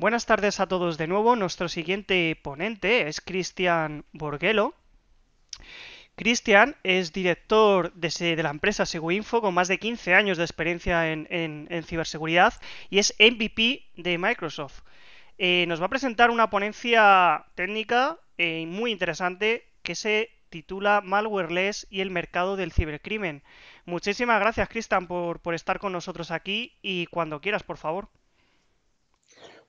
Buenas tardes a todos de nuevo. Nuestro siguiente ponente es Cristian Borguelo. Cristian es director de, la empresa Seguinfo con más de 15 años de experiencia en, ciberseguridad y es MVP de Microsoft. Eh, nos va a presentar una ponencia técnica eh, muy interesante que se titula Malwareless y el mercado del cibercrimen. Muchísimas gracias, Cristian, por estar con nosotros aquí y cuando quieras, por favor.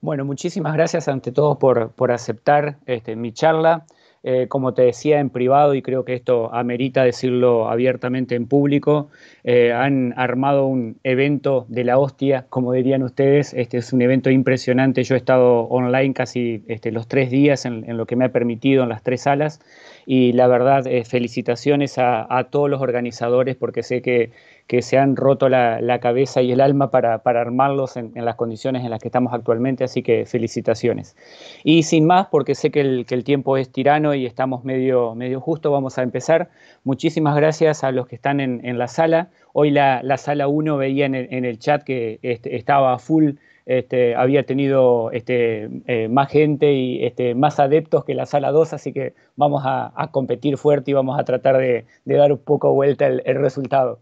Bueno, muchísimas gracias ante todo por, por aceptar este, mi charla. Eh, como te decía en privado, y creo que esto amerita decirlo abiertamente en público, eh, han armado un evento de la hostia, como dirían ustedes. Este es un evento impresionante. Yo he estado online casi este, los tres días en, lo que me ha permitido en las tres salas. Y la verdad, eh, felicitaciones a, todos los organizadores porque sé que que se han roto la, cabeza y el alma para, armarlos en, las condiciones en las que estamos actualmente, así que felicitaciones. Y sin más, porque sé que el, tiempo es tirano y estamos medio, justo, vamos a empezar. Muchísimas gracias a los que están en, la sala. Hoy la, sala 1 veía en el, chat que este, estaba full este, había tenido este, eh, más gente y más adeptos que la sala 2, así que vamos a, competir fuerte y vamos a tratar de, dar un poco vuelta el, el resultado.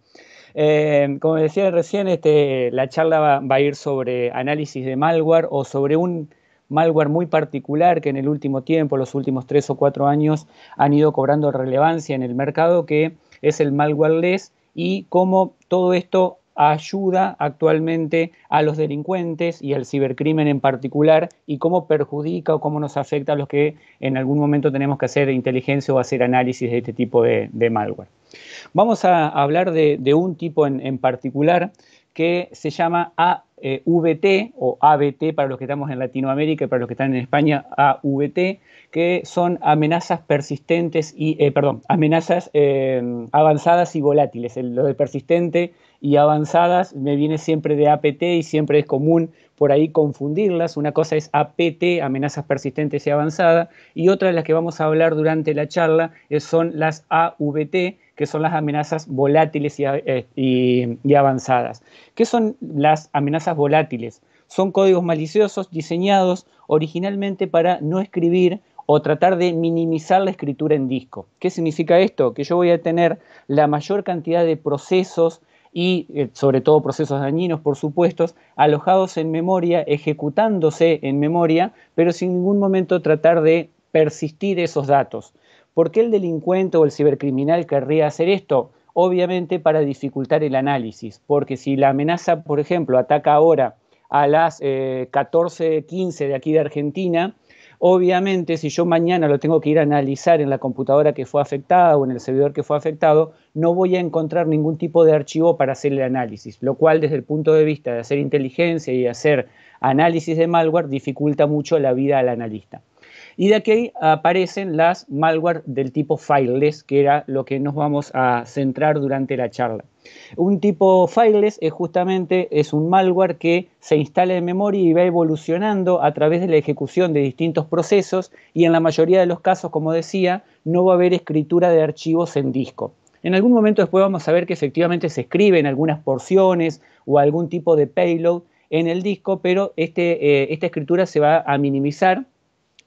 Eh, como decía recién, este, la charla va, a ir sobre análisis de malware o sobre un malware muy particular que en el último tiempo, los últimos tres o cuatro años, han ido cobrando relevancia en el mercado, que es el malware y cómo todo esto ayuda actualmente a los delincuentes y al cibercrimen en particular y cómo perjudica o cómo nos afecta a los que en algún momento tenemos que hacer inteligencia o hacer análisis de este tipo de, malware. Vamos a hablar de, un tipo en, en particular que se llama A eh, VT o ABT para los que estamos en Latinoamérica y para los que están en España, AVT, que son amenazas persistentes y, eh, perdón, amenazas eh, avanzadas y volátiles. lo de persistente y avanzadas me viene siempre de APT y siempre es común por ahí confundirlas. Una cosa es APT, amenazas persistentes y avanzadas, y otra de las que vamos a hablar durante la charla son las AVT, que son las amenazas volátiles eh, y, avanzadas. ¿Qué son las amenazas volátiles? Son códigos maliciosos diseñados originalmente para no escribir o tratar de minimizar la escritura en disco. ¿Qué significa esto? Que yo voy a tener la mayor cantidad de procesos y eh, sobre todo procesos dañinos, por supuesto, alojados en memoria, ejecutándose en memoria, pero sin ningún momento tratar de persistir esos datos. ¿Por qué el delincuente o el cibercriminal querría hacer esto? Obviamente para dificultar el análisis, porque si la amenaza, por ejemplo, ataca ahora a las 14.15 eh, de aquí de Argentina, Obviamente, si yo mañana lo tengo que ir a analizar en la computadora que fue afectada o en el servidor que fue afectado, no voy a encontrar ningún tipo de archivo para hacer el análisis, lo cual desde el punto de vista de hacer inteligencia y hacer análisis de malware dificulta mucho la vida al analista. Y de aquí aparecen las malware del tipo fileless, que era lo que nos vamos a centrar durante la charla. Un tipo fileless es justamente es un malware que se instala en memoria y va evolucionando a través de la ejecución de distintos procesos y en la mayoría de los casos, como decía, no va a haber escritura de archivos en disco. En algún momento después vamos a ver que efectivamente se escriben algunas porciones o algún tipo de payload en el disco, pero este, eh, esta escritura se va a minimizar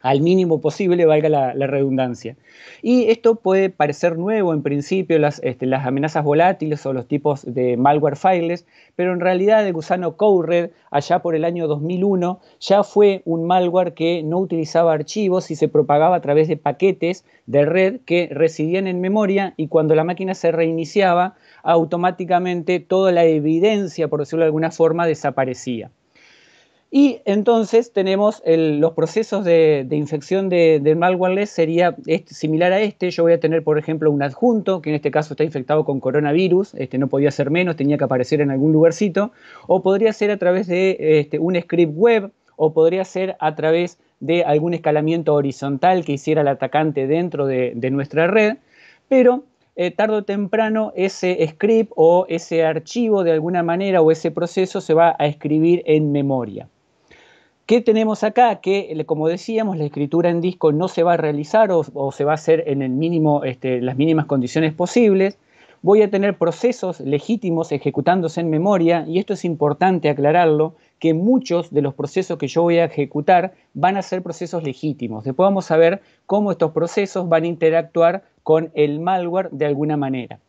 al mínimo posible, valga la, redundancia. Y esto puede parecer nuevo en principio, este, las, amenazas volátiles o los tipos de malware files, pero en realidad el gusano co-red, allá por el año 2001, ya fue un malware que no utilizaba archivos y se propagaba a través de paquetes de red que residían en memoria y cuando la máquina se reiniciaba, automáticamente toda la evidencia, por decirlo de alguna forma, desaparecía. Y entonces tenemos los procesos de, infección de, malware malwareless sería este, similar a este. Yo voy a tener, por ejemplo, un adjunto, que en este caso está infectado con coronavirus, este, no podía ser menos, tenía que aparecer en algún lugarcito, o podría ser a través de este, un script web, o podría ser a través de algún escalamiento horizontal que hiciera el atacante dentro de, nuestra red, pero eh, tarde o temprano ese script o ese archivo de alguna manera o ese proceso se va a escribir en memoria. ¿Qué tenemos acá? Que, como decíamos, la escritura en disco no se va a realizar o, se va a hacer en el mínimo, este, las mínimas condiciones posibles. Voy a tener procesos legítimos ejecutándose en memoria y esto es importante aclararlo, que muchos de los procesos que yo voy a ejecutar van a ser procesos legítimos. Después vamos a ver cómo estos procesos van a interactuar con el malware de alguna manera.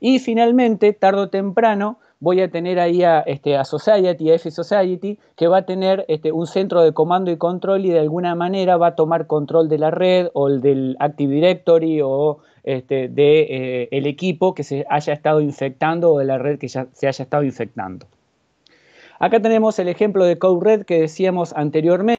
Y finalmente, tarde o temprano, voy a tener ahí a, este, Society, a F-Society, que va a tener este, un centro de comando y control y de alguna manera va a tomar control de la red o del Active Directory o del este, de, eh, equipo que se haya estado infectando o de la red que ya se haya estado infectando. Acá tenemos el ejemplo de Code Red que decíamos anteriormente.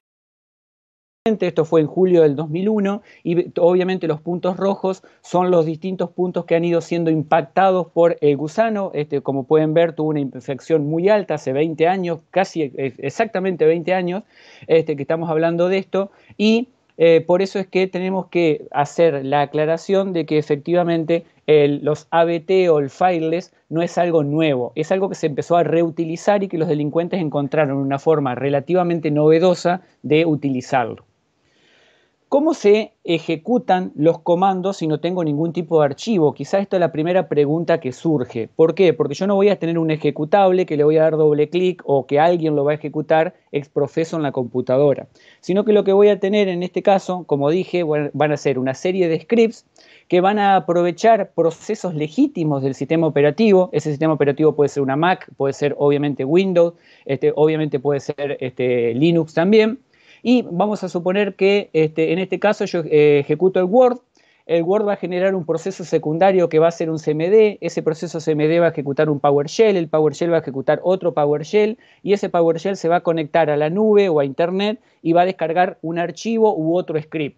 Esto fue en julio del 2001 y obviamente los puntos rojos son los distintos puntos que han ido siendo impactados por el gusano. Este, como pueden ver, tuvo una infección muy alta hace 20 años, casi e, e, exactamente 20 años este, que estamos hablando de esto. Y eh, por eso es que tenemos que hacer la aclaración de que efectivamente los ABT o el fireless no es algo nuevo, es algo que se empezó a reutilizar y que los delincuentes encontraron una forma relativamente novedosa de utilizarlo. ¿Cómo se ejecutan los comandos si no tengo ningún tipo de archivo? Quizá esto es la primera pregunta que surge. ¿Por qué? Porque yo no voy a tener un ejecutable que le voy a dar doble clic o que alguien lo va a ejecutar ex profeso en la computadora, sino que lo que voy a tener en este caso, como dije, van a ser una serie de scripts que van a aprovechar procesos legítimos del sistema operativo. Ese sistema operativo puede ser una Mac, puede ser obviamente Windows, este, obviamente puede ser este, Linux también y vamos a suponer que este, en este caso yo eh, ejecuto el Word, el Word va a generar un proceso secundario que va a ser un CMD, ese proceso CMD va a ejecutar un PowerShell, el PowerShell va a ejecutar otro PowerShell y ese PowerShell se va a conectar a la nube o a Internet y va a descargar un archivo u otro script.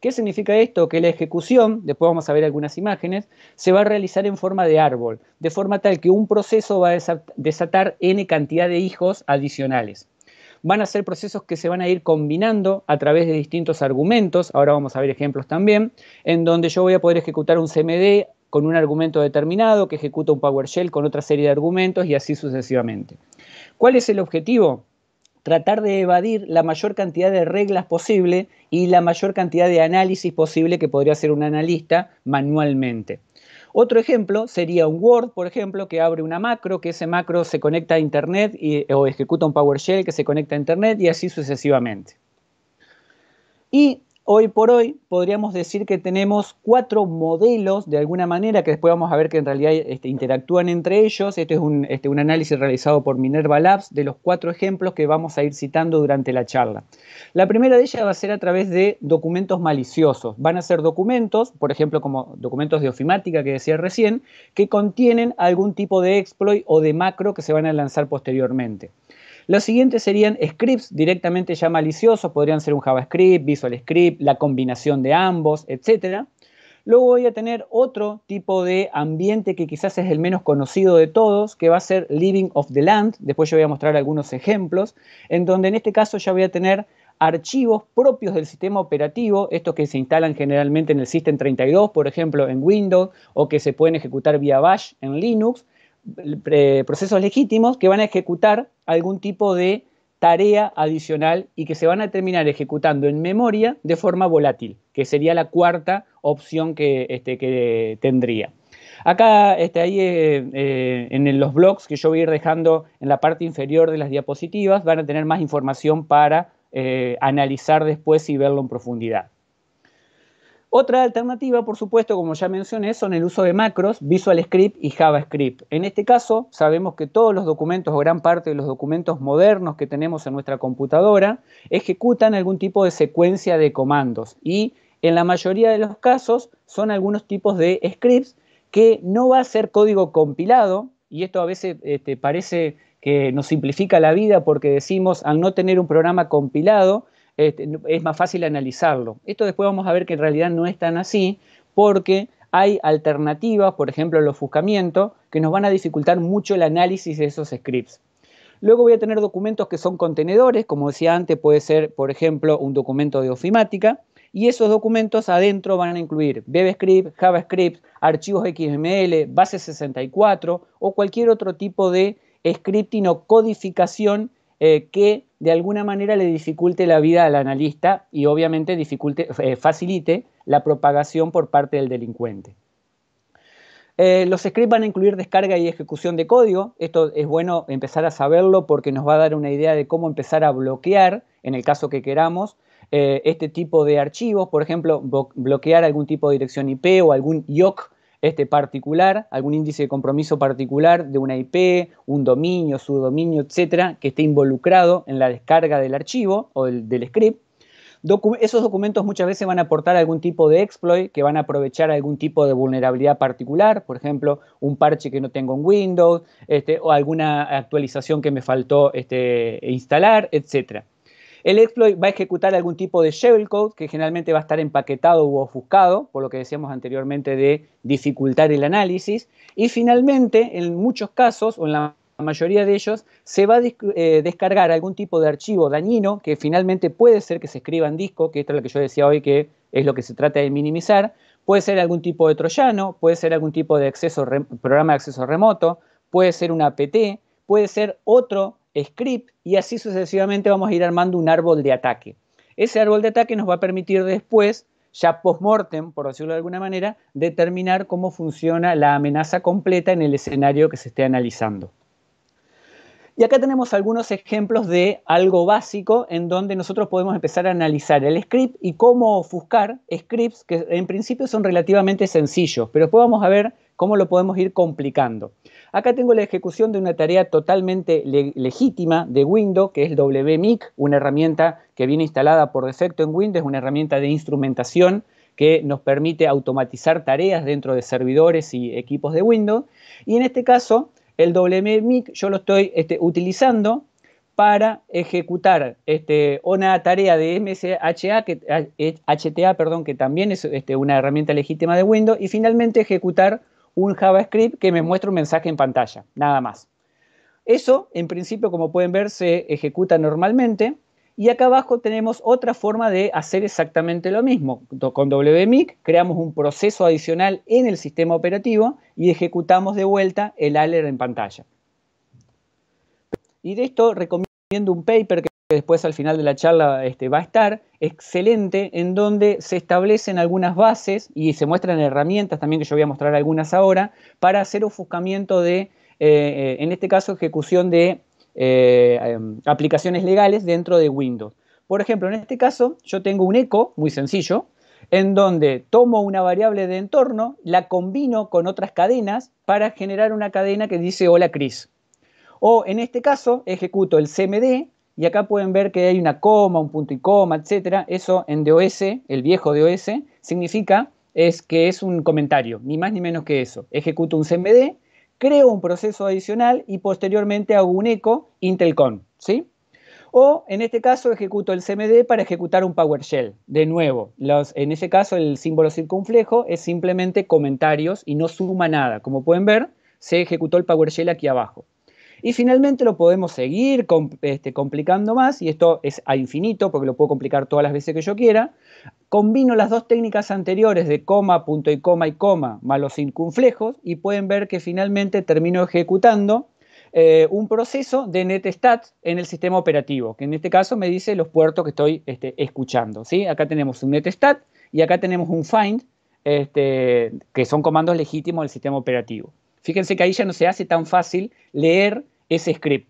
¿Qué significa esto? Que la ejecución, después vamos a ver algunas imágenes, se va a realizar en forma de árbol, de forma tal que un proceso va a desatar n cantidad de hijos adicionales van a ser procesos que se van a ir combinando a través de distintos argumentos, ahora vamos a ver ejemplos también, en donde yo voy a poder ejecutar un CMD con un argumento determinado, que ejecuta un PowerShell con otra serie de argumentos y así sucesivamente. ¿Cuál es el objetivo? Tratar de evadir la mayor cantidad de reglas posible y la mayor cantidad de análisis posible que podría hacer un analista manualmente. Otro ejemplo sería un Word, por ejemplo, que abre una macro, que ese macro se conecta a Internet y, o ejecuta un PowerShell que se conecta a Internet y así sucesivamente. Y Hoy por hoy podríamos decir que tenemos cuatro modelos de alguna manera, que después vamos a ver que en realidad este, interactúan entre ellos. Este es un, este, un, análisis realizado por Minerva Labs de los cuatro ejemplos que vamos a ir citando durante la charla. La primera de ellas va a ser a través de documentos maliciosos. Van a ser documentos, por ejemplo, como documentos de ofimática que decía recién, que contienen algún tipo de exploit o de macro que se van a lanzar posteriormente. Los siguientes serían scripts directamente ya maliciosos, podrían ser un JavaScript, Visual Script, la combinación de ambos, etc. Luego voy a tener otro tipo de ambiente que quizás es el menos conocido de todos, que va a ser Living of the Land. Después yo voy a mostrar algunos ejemplos, en donde en este caso ya voy a tener archivos propios del sistema operativo, estos que se instalan generalmente en el System 32, por ejemplo, en Windows, o que se pueden ejecutar vía Bash en Linux, procesos legítimos que van a ejecutar algún tipo de tarea adicional y que se van a terminar ejecutando en memoria de forma volátil, que sería la cuarta opción que, este, que tendría. Acá, este, ahí eh, eh, en los blogs que yo voy a ir dejando en la parte inferior de las diapositivas, van a tener más información para eh, analizar después y verlo en profundidad. Otra alternativa, por supuesto, como ya mencioné, son el uso de macros, Visual Script y JavaScript. En este caso, sabemos que todos los documentos o gran parte de los documentos modernos que tenemos en nuestra computadora ejecutan algún tipo de secuencia de comandos y en la mayoría de los casos son algunos tipos de scripts que no va a ser código compilado y esto a veces este, parece que nos simplifica la vida porque decimos al no tener un programa compilado, este, es más fácil analizarlo. Esto después vamos a ver que en realidad no es tan así porque hay alternativas, por ejemplo el ofuscamiento, que nos van a dificultar mucho el análisis de esos scripts. Luego voy a tener documentos que son contenedores, como decía antes, puede ser, por ejemplo, un documento de ofimática, y esos documentos adentro van a incluir BBScript, JavaScript, archivos XML, base 64 o cualquier otro tipo de scripting o codificación eh, que de alguna manera le dificulte la vida al analista y obviamente eh, facilite la propagación por parte del delincuente. Eh, los scripts van a incluir descarga y ejecución de código. Esto es bueno empezar a saberlo porque nos va a dar una idea de cómo empezar a bloquear, en el caso que queramos, eh, este tipo de archivos. Por ejemplo, bloquear algún tipo de dirección IP o algún YOC, este particular, algún índice de compromiso particular de una IP, un dominio, su dominio, etcétera, que esté involucrado en la descarga del archivo o del, script. esos documentos muchas veces van a aportar algún tipo de exploit, que van a aprovechar algún tipo de vulnerabilidad particular, por ejemplo, un parche que no tengo en Windows, este, o alguna actualización que me faltó este, instalar, etcétera. El exploit va a ejecutar algún tipo de shellcode que generalmente va a estar empaquetado u ofuscado, por lo que decíamos anteriormente de dificultar el análisis. Y finalmente, en muchos casos, o en la mayoría de ellos, se va a eh, descargar algún tipo de archivo dañino que finalmente puede ser que se escriba en disco, que esto es lo que yo decía hoy que es lo que se trata de minimizar. Puede ser algún tipo de troyano, puede ser algún tipo de acceso programa de acceso remoto, puede ser un APT, puede ser otro script y así sucesivamente vamos a ir armando un árbol de ataque. Ese árbol de ataque nos va a permitir después, ya post-mortem, por decirlo de alguna manera, determinar cómo funciona la amenaza completa en el escenario que se esté analizando. Y acá tenemos algunos ejemplos de algo básico en donde nosotros podemos empezar a analizar el script y cómo ofuscar scripts que en principio son relativamente sencillos, pero después vamos a ver cómo lo podemos ir complicando. Acá tengo la ejecución de una tarea totalmente legítima de Windows, que es WMIC, una herramienta que viene instalada por defecto en Windows, una herramienta de instrumentación que nos permite automatizar tareas dentro de servidores y equipos de Windows. Y en este caso, el WMIC yo lo estoy este, utilizando para ejecutar este, una tarea de MSHA, que, HTA, eh, perdón, que también es este, una herramienta legítima de Windows, y finalmente ejecutar un JavaScript que me muestra un mensaje en pantalla, nada más. Eso, en principio, como pueden ver, se ejecuta normalmente. Y acá abajo tenemos otra forma de hacer exactamente lo mismo. Con WMIC creamos un proceso adicional en el sistema operativo y ejecutamos de vuelta el ALER en pantalla. Y de esto recomiendo un paper que después al final de la charla este, va a estar, excelente, en donde se establecen algunas bases y se muestran herramientas también, que yo voy a mostrar algunas ahora, para hacer ofuscamiento de, eh, eh, en este caso, ejecución de eh, em, aplicaciones legales dentro de Windows. Por ejemplo, en este caso yo tengo un eco muy sencillo, en donde tomo una variable de entorno, la combino con otras cadenas para generar una cadena que dice hola Chris. O en este caso ejecuto el CMD y acá pueden ver que hay una coma, un punto y coma, etc. Eso en DOS, el viejo DOS, significa es que es un comentario, ni más ni menos que eso. Ejecuto un CMD, creo un proceso adicional y posteriormente hago un eco Intelcon, ¿sí? O en este caso ejecuto el CMD para ejecutar un PowerShell. De nuevo, los, en ese caso el símbolo circunflejo es simplemente comentarios y no suma nada. Como pueden ver, se ejecutó el PowerShell aquí abajo. Y finalmente lo podemos seguir este, complicando más, y esto es a infinito porque lo puedo complicar todas las veces que yo quiera. Combino las dos técnicas anteriores de coma, punto y coma y coma, más los circunflejos, y pueden ver que finalmente termino ejecutando eh, un proceso de netstat en el sistema operativo, que en este caso me dice los puertos que estoy este, escuchando. ¿sí? Acá tenemos un netstat y acá tenemos un find, este, que son comandos legítimos del sistema operativo. Fíjense que ahí ya no se hace tan fácil leer ese script.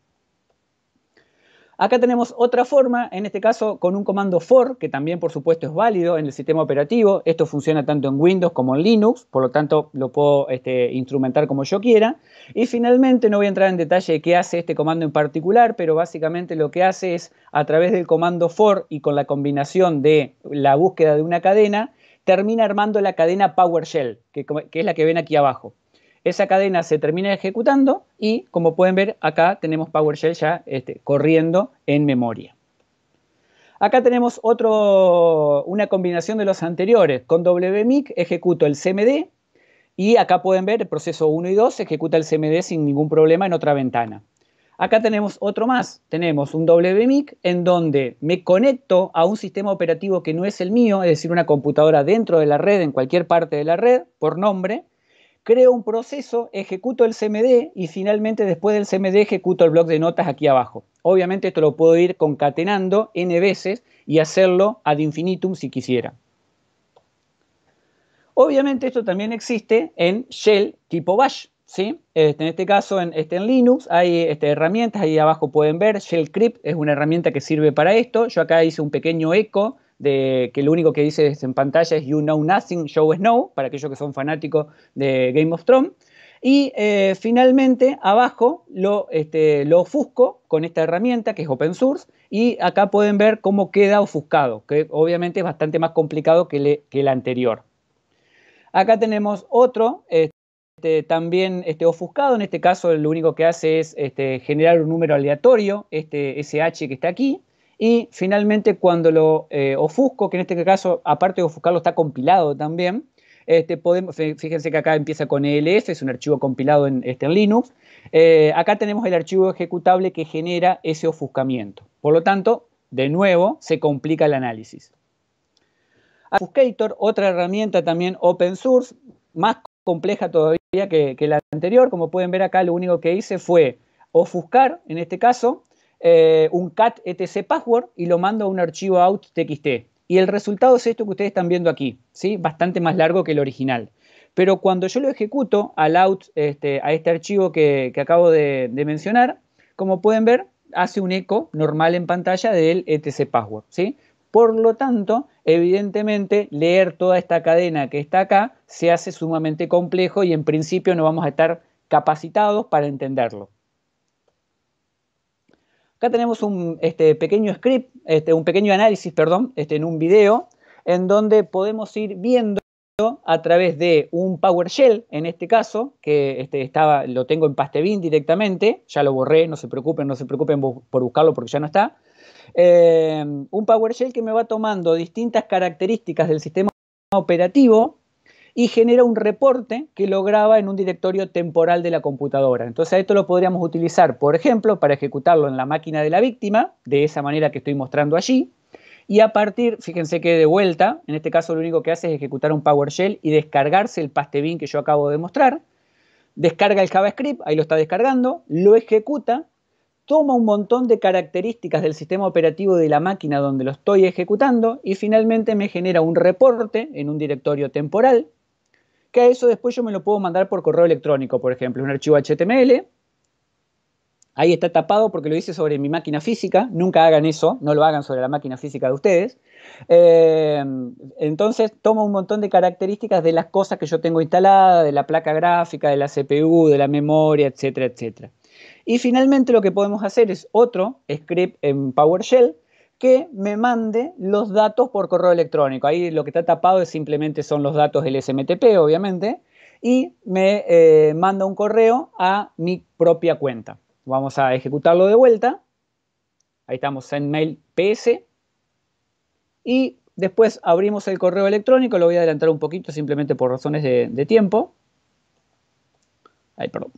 Acá tenemos otra forma, en este caso con un comando for, que también por supuesto es válido en el sistema operativo. Esto funciona tanto en Windows como en Linux, por lo tanto lo puedo este, instrumentar como yo quiera. Y finalmente, no voy a entrar en detalle de qué hace este comando en particular, pero básicamente lo que hace es a través del comando for y con la combinación de la búsqueda de una cadena, termina armando la cadena PowerShell, que es la que ven aquí abajo. Esa cadena se termina ejecutando y, como pueden ver, acá tenemos PowerShell ya este, corriendo en memoria. Acá tenemos otro, una combinación de los anteriores. Con WMIC ejecuto el CMD y acá pueden ver el proceso 1 y 2 ejecuta el CMD sin ningún problema en otra ventana. Acá tenemos otro más. Tenemos un WMIC en donde me conecto a un sistema operativo que no es el mío, es decir, una computadora dentro de la red, en cualquier parte de la red, por nombre, creo un proceso, ejecuto el CMD y finalmente después del CMD ejecuto el blog de notas aquí abajo. Obviamente esto lo puedo ir concatenando n veces y hacerlo ad infinitum si quisiera. Obviamente esto también existe en shell tipo bash. ¿sí? Este, en este caso en, este, en Linux hay este, herramientas, ahí abajo pueden ver, shell script es una herramienta que sirve para esto. Yo acá hice un pequeño eco de que lo único que dice en pantalla es You Know Nothing, Show is Know, para aquellos que son fanáticos de Game of Thrones. Y eh, finalmente, abajo este, lo, ofusco con esta herramienta que es open source y acá pueden ver cómo queda ofuscado, que obviamente es bastante más complicado que, el anterior. Acá tenemos otro este, también este, ofuscado, en este caso lo único que hace es generar un número aleatorio, este SH que está aquí, y finalmente cuando lo eh, ofusco, que en este caso, aparte de ofuscarlo, está compilado también, este, podemos, fíjense que acá empieza con ELF, es un archivo compilado en, este, Linux. Eh, acá tenemos el archivo ejecutable que genera ese ofuscamiento. Por lo tanto, de nuevo, se complica el análisis. Ofuscator, otra herramienta también open source, más compleja todavía que la anterior. Como pueden ver acá, lo único que hice fue ofuscar, en este caso, eh, un cat etc password y lo mando a un archivo out txt. Y el resultado es esto que ustedes están viendo aquí, ¿sí? bastante más largo que el original. Pero cuando yo lo ejecuto al out, este, a este archivo que, acabo de, de, mencionar, como pueden ver, hace un eco normal en pantalla del etc password. ¿sí? Por lo tanto, evidentemente, leer toda esta cadena que está acá se hace sumamente complejo y en principio no vamos a estar capacitados para entenderlo. Acá tenemos un este, pequeño script, este, un pequeño análisis, perdón, este, en un video, en donde podemos ir viendo a través de un PowerShell, en este caso, que estaba, lo tengo en Pastebin directamente, ya lo borré, no se preocupen, no se preocupen por buscarlo porque ya no está. Eh, un PowerShell que me va tomando distintas características del sistema operativo y genera un reporte que lo graba en un directorio temporal de la computadora. Entonces esto lo podríamos utilizar, por ejemplo, para ejecutarlo en la máquina de la víctima, de esa manera que estoy mostrando allí, y a partir, fíjense que de vuelta, en este caso lo único que hace es ejecutar un PowerShell y descargarse el pastebin que yo acabo de mostrar, descarga el JavaScript, ahí lo está descargando, lo ejecuta, toma un montón de características del sistema operativo de la máquina donde lo estoy ejecutando y finalmente me genera un reporte en un directorio temporal que a eso después yo me lo puedo mandar por correo electrónico, por ejemplo, un archivo HTML. Ahí está tapado porque lo hice sobre mi máquina física. Nunca hagan eso, no lo hagan sobre la máquina física de ustedes. Eh, entonces tomo un montón de características de las cosas que yo tengo instaladas, de la placa gráfica, de la CPU, de la memoria, etcétera, etcétera. Y finalmente lo que podemos hacer es otro script en PowerShell, que me mande los datos por correo electrónico. Ahí lo que está tapado es simplemente son los datos del SMTP, obviamente, y me eh, manda un correo a mi propia cuenta. Vamos a ejecutarlo de vuelta. Ahí estamos, en mail ps. Y después abrimos el correo electrónico, lo voy a adelantar un poquito simplemente por razones de, tiempo. Ahí, perdón.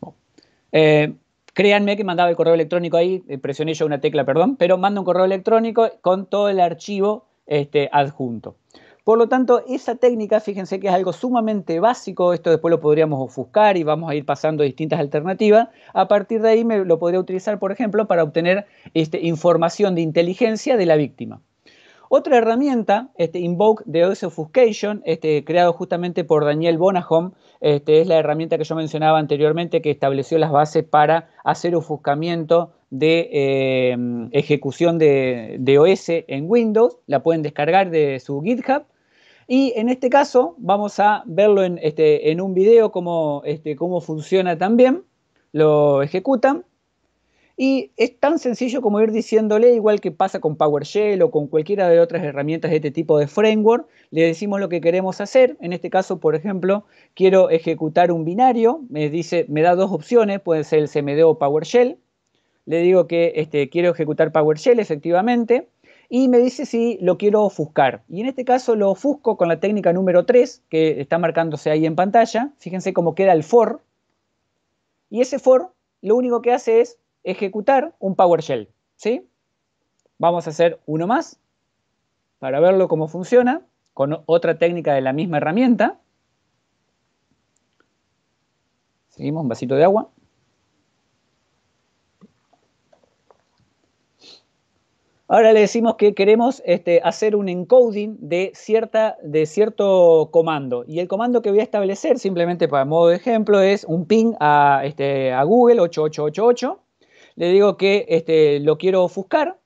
Oh. Eh, Créanme que mandaba el correo electrónico ahí, eh, presioné yo una tecla, perdón, pero mando un correo electrónico con todo el archivo este, adjunto. Por lo tanto, esa técnica, fíjense que es algo sumamente básico, esto después lo podríamos ofuscar y vamos a ir pasando distintas alternativas. A partir de ahí me lo podría utilizar, por ejemplo, para obtener este, información de inteligencia de la víctima. Otra herramienta, este, Invoke de OS Obfuscation, este, creado justamente por Daniel Bonahom, este, es la herramienta que yo mencionaba anteriormente que estableció las bases para hacer ofuscamiento de eh, ejecución de, de OS en Windows. La pueden descargar de su GitHub. Y en este caso vamos a verlo en, este, en un video cómo, este, cómo funciona también. Lo ejecutan y es tan sencillo como ir diciéndole, igual que pasa con PowerShell o con cualquiera de otras herramientas de este tipo de framework, le decimos lo que queremos hacer. En este caso, por ejemplo, quiero ejecutar un binario, me dice, me da dos opciones, puede ser el CMD o PowerShell. Le digo que este, quiero ejecutar PowerShell, efectivamente, y me dice si lo quiero ofuscar. Y en este caso lo ofusco con la técnica número 3, que está marcándose ahí en pantalla. Fíjense cómo queda el for. Y ese for lo único que hace es ejecutar un PowerShell. ¿sí? Vamos a hacer uno más para verlo cómo funciona con otra técnica de la misma herramienta. Seguimos, un vasito de agua. Ahora le decimos que queremos este, hacer un encoding de, cierta, de cierto comando. Y el comando que voy a establecer, simplemente para modo de ejemplo, es un ping a este, Google 8888 le digo que este, lo quiero ofuscar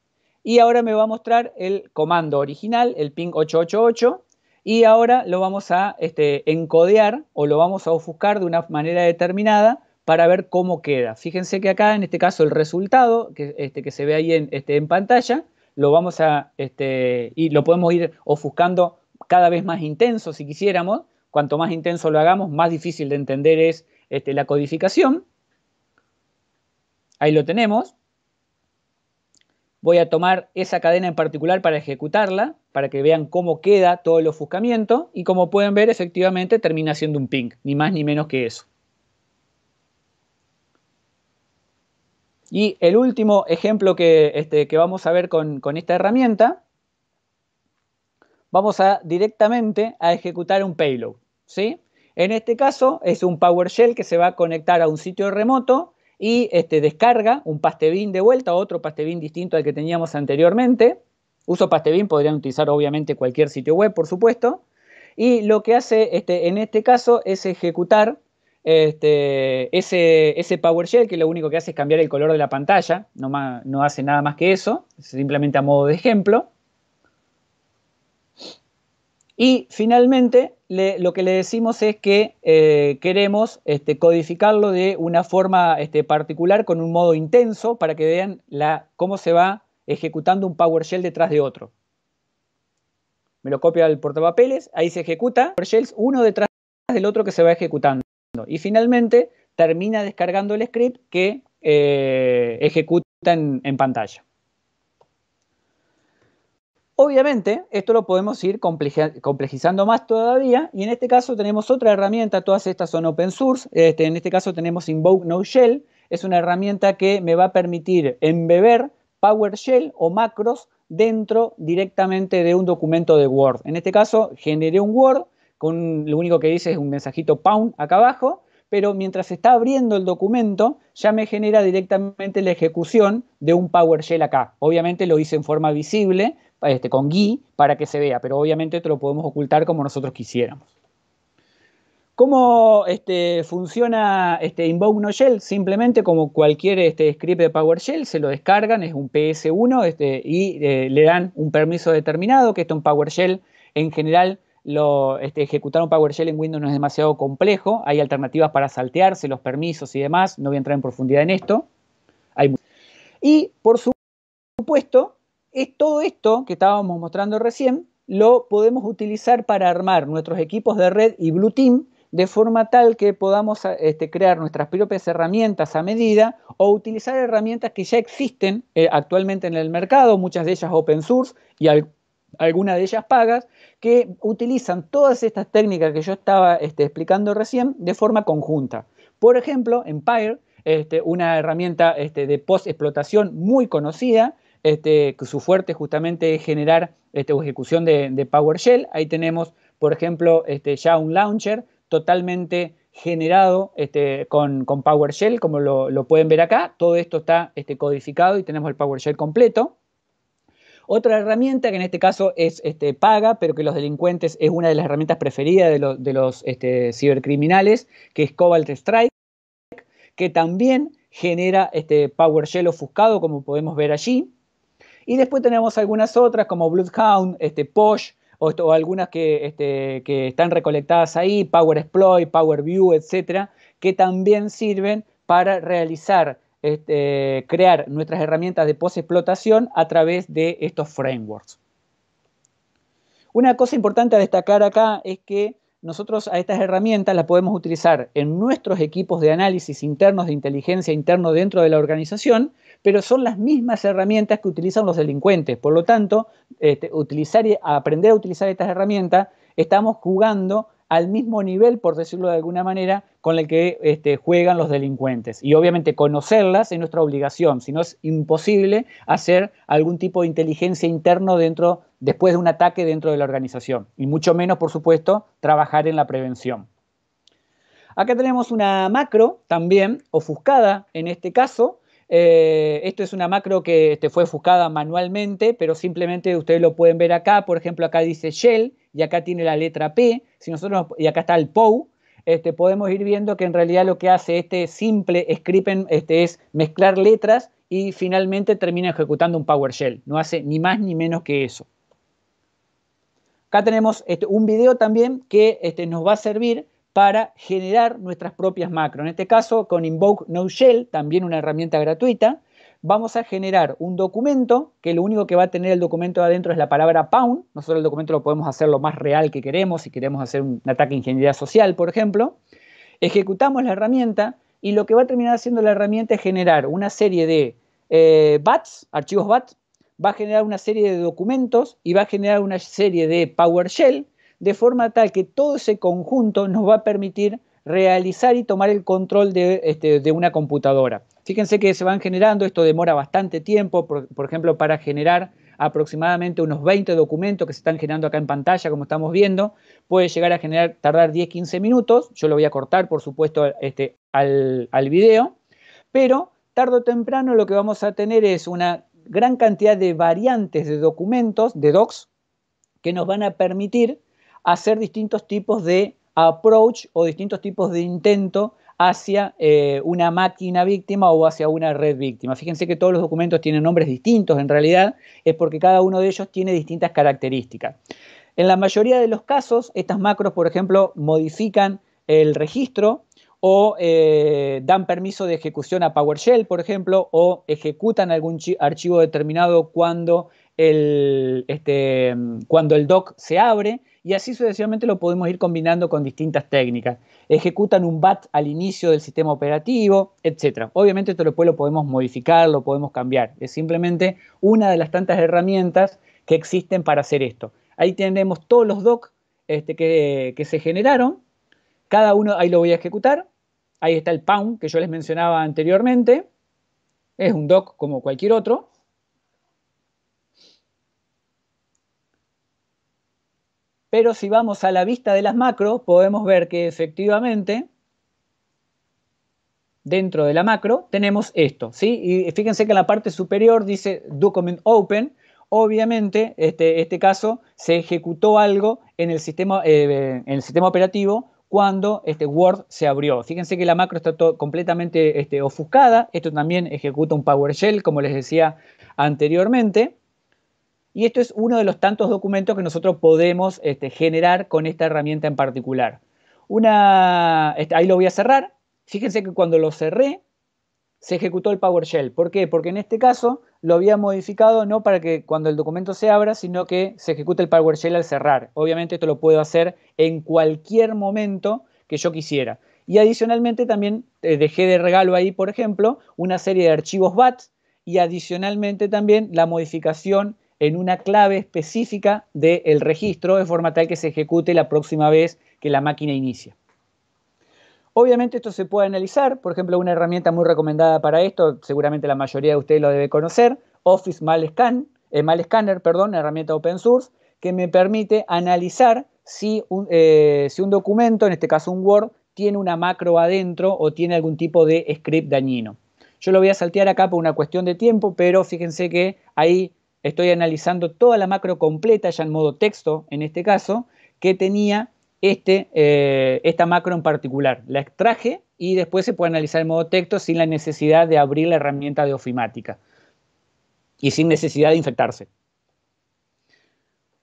y ahora me va a mostrar el comando original, el ping 888, y ahora lo vamos a este, encodear o lo vamos a ofuscar de una manera determinada para ver cómo queda. Fíjense que acá, en este caso, el resultado que, este, que se ve ahí en, este, en pantalla, lo vamos a, este, y lo podemos ir ofuscando cada vez más intenso si quisiéramos. Cuanto más intenso lo hagamos, más difícil de entender es este, la codificación. Ahí lo tenemos. Voy a tomar esa cadena en particular para ejecutarla, para que vean cómo queda todo el ofuscamiento. Y como pueden ver, efectivamente termina siendo un ping, ni más ni menos que eso. Y el último ejemplo que, este, vamos a ver con, esta herramienta, vamos a directamente a ejecutar un payload. ¿sí? En este caso es un PowerShell que se va a conectar a un sitio remoto y este, descarga un pastebin de vuelta, otro pastebin distinto al que teníamos anteriormente. Uso pastebin, podrían utilizar obviamente cualquier sitio web, por supuesto. Y lo que hace este, en este caso es ejecutar este, ese, ese, PowerShell que lo único que hace es cambiar el color de la pantalla, no hace nada más que eso, simplemente a modo de ejemplo. Y finalmente, lo que le decimos es que eh, queremos este, codificarlo de una forma este, particular, con un modo intenso, para que vean la, cómo se va ejecutando un PowerShell detrás de otro. Me lo copia al portapapeles, ahí se ejecuta PowerShells uno detrás del otro que se va ejecutando. Y finalmente termina descargando el script que eh, ejecuta en pantalla. Obviamente, esto lo podemos ir complejizando más todavía y en este caso tenemos otra herramienta, todas estas son open source, este, en este caso tenemos Invoke No Shell, es una herramienta que me va a permitir embeber PowerShell o macros dentro directamente de un documento de Word. En este caso generé un Word, con lo único que hice es un mensajito pound acá abajo, pero mientras está abriendo el documento ya me genera directamente la ejecución de un PowerShell acá. Obviamente lo hice en forma visible este, con gui para que se vea, pero obviamente te lo podemos ocultar como nosotros quisiéramos. ¿Cómo este, funciona este Invoke no Shell? Simplemente como cualquier este, script de PowerShell, se lo descargan, es un PS1 este, y eh, le dan un permiso determinado, que esto en PowerShell en general lo, ejecutar un PowerShell en Windows no es demasiado complejo, hay alternativas para saltearse los permisos y demás, no voy a entrar en profundidad en esto. Y por supuesto, es todo esto que estábamos mostrando recién lo podemos utilizar para armar nuestros equipos de red y Blue Team de forma tal que podamos este, crear nuestras propias herramientas a medida o utilizar herramientas que ya existen eh, actualmente en el mercado, muchas de ellas open source y algunas de ellas pagas, que utilizan todas estas técnicas que yo estaba este, explicando recién de forma conjunta. Por ejemplo, Empire, este, una herramienta de post-explotación muy conocida, este, su fuerte justamente es generar este, ejecución de, PowerShell. Ahí tenemos, por ejemplo, este, ya un launcher totalmente generado con, PowerShell, como lo, pueden ver acá. Todo esto está codificado y tenemos el PowerShell completo. Otra herramienta que en este caso es paga, pero que los delincuentes es una de las herramientas preferidas de, los cibercriminales, que es Cobalt Strike, que también genera este PowerShell ofuscado, como podemos ver allí. Y después tenemos algunas otras como Bloodhound, este, Posh, o, algunas este, que, están recolectadas ahí, Power Exploit, Power View, etcétera, que también sirven para realizar, este, crear nuestras herramientas de post-explotación a través de estos frameworks. Una cosa importante a destacar acá es que nosotros a estas herramientas las podemos utilizar en nuestros equipos de análisis internos de inteligencia interno dentro de la organización, pero son las mismas herramientas que utilizan los delincuentes. Por lo tanto, este, utilizar y aprender a utilizar estas herramientas, estamos jugando al mismo nivel, por decirlo de alguna manera, con el que este, juegan los delincuentes. Y obviamente conocerlas es nuestra obligación, si no es imposible hacer algún tipo de inteligencia interno dentro después de un ataque dentro de la organización y mucho menos, por supuesto, trabajar en la prevención. Acá tenemos una macro también ofuscada en este caso. Eh, esto es una macro que este, fue ofuscada manualmente, pero simplemente ustedes lo pueden ver acá. Por ejemplo, acá dice shell y acá tiene la letra P. Si nosotros, y acá está el POW. Este, podemos ir viendo que en realidad lo que hace este simple script este, es mezclar letras y finalmente termina ejecutando un PowerShell. No hace ni más ni menos que eso. Acá tenemos este, un video también que este, nos va a servir para generar nuestras propias macros. En este caso, con Invoke No Shell, también una herramienta gratuita, vamos a generar un documento que lo único que va a tener el documento adentro es la palabra pound. Nosotros el documento lo podemos hacer lo más real que queremos, si queremos hacer un ataque de ingeniería social, por ejemplo. Ejecutamos la herramienta y lo que va a terminar haciendo la herramienta es generar una serie de eh, BATs, archivos BATs, va a generar una serie de documentos y va a generar una serie de PowerShell, de forma tal que todo ese conjunto nos va a permitir realizar y tomar el control de, este, una computadora. Fíjense que se van generando, esto demora bastante tiempo, por, ejemplo, para generar aproximadamente unos 20 documentos que se están generando acá en pantalla, como estamos viendo, puede llegar a generar, tardar 10-15 minutos, yo lo voy a cortar, por supuesto, este, al, al video, pero tarde o temprano lo que vamos a tener es una gran cantidad de variantes de documentos, de docs, que nos van a permitir hacer distintos tipos de approach o distintos tipos de intento hacia eh, una máquina víctima o hacia una red víctima. Fíjense que todos los documentos tienen nombres distintos en realidad, es porque cada uno de ellos tiene distintas características. En la mayoría de los casos, estas macros, por ejemplo, modifican el registro o eh, dan permiso de ejecución a PowerShell, por ejemplo, o ejecutan algún archivo determinado cuando el, este, cuando el doc se abre y así sucesivamente lo podemos ir combinando con distintas técnicas. Ejecutan un BAT al inicio del sistema operativo, etc. Obviamente esto después lo podemos modificar, lo podemos cambiar. Es simplemente una de las tantas herramientas que existen para hacer esto. Ahí tenemos todos los docs este, que se generaron. Cada uno, ahí lo voy a ejecutar, Ahí está el Pound que yo les mencionaba anteriormente. Es un DOC como cualquier otro. Pero si vamos a la vista de las macros, podemos ver que efectivamente dentro de la macro tenemos esto, ¿sí? Y fíjense que en la parte superior dice document open. Obviamente, este, este caso se ejecutó algo en el sistema, eh, en el sistema operativo cuando este Word se abrió. Fíjense que la macro está completamente este, ofuscada. Esto también ejecuta un PowerShell, como les decía anteriormente. Y esto es uno de los tantos documentos que nosotros podemos este, generar con esta herramienta en particular. Una, este, ahí lo voy a cerrar. Fíjense que cuando lo cerré, se ejecutó el PowerShell. ¿Por qué? Porque en este caso lo había modificado no para que cuando el documento se abra, sino que se ejecute el PowerShell al cerrar. Obviamente esto lo puedo hacer en cualquier momento que yo quisiera. Y adicionalmente también eh, dejé de regalo ahí, por ejemplo, una serie de archivos BAT y adicionalmente también la modificación en una clave específica del registro de forma tal que se ejecute la próxima vez que la máquina inicia. Obviamente esto se puede analizar, por ejemplo, una herramienta muy recomendada para esto, seguramente la mayoría de ustedes lo debe conocer, Office MalScan, eh, MalScanner, perdón, herramienta open source, que me permite analizar si eh, si un documento, en este caso un Word, tiene una macro adentro o tiene algún tipo de script dañino. Yo lo voy a saltear acá por una cuestión de tiempo, pero fíjense que ahí estoy analizando toda la macro completa, ya en modo texto en este caso, que tenía este, eh, esta macro en particular. La extraje y después se puede analizar en modo texto sin la necesidad de abrir la herramienta de ofimática y sin necesidad de infectarse.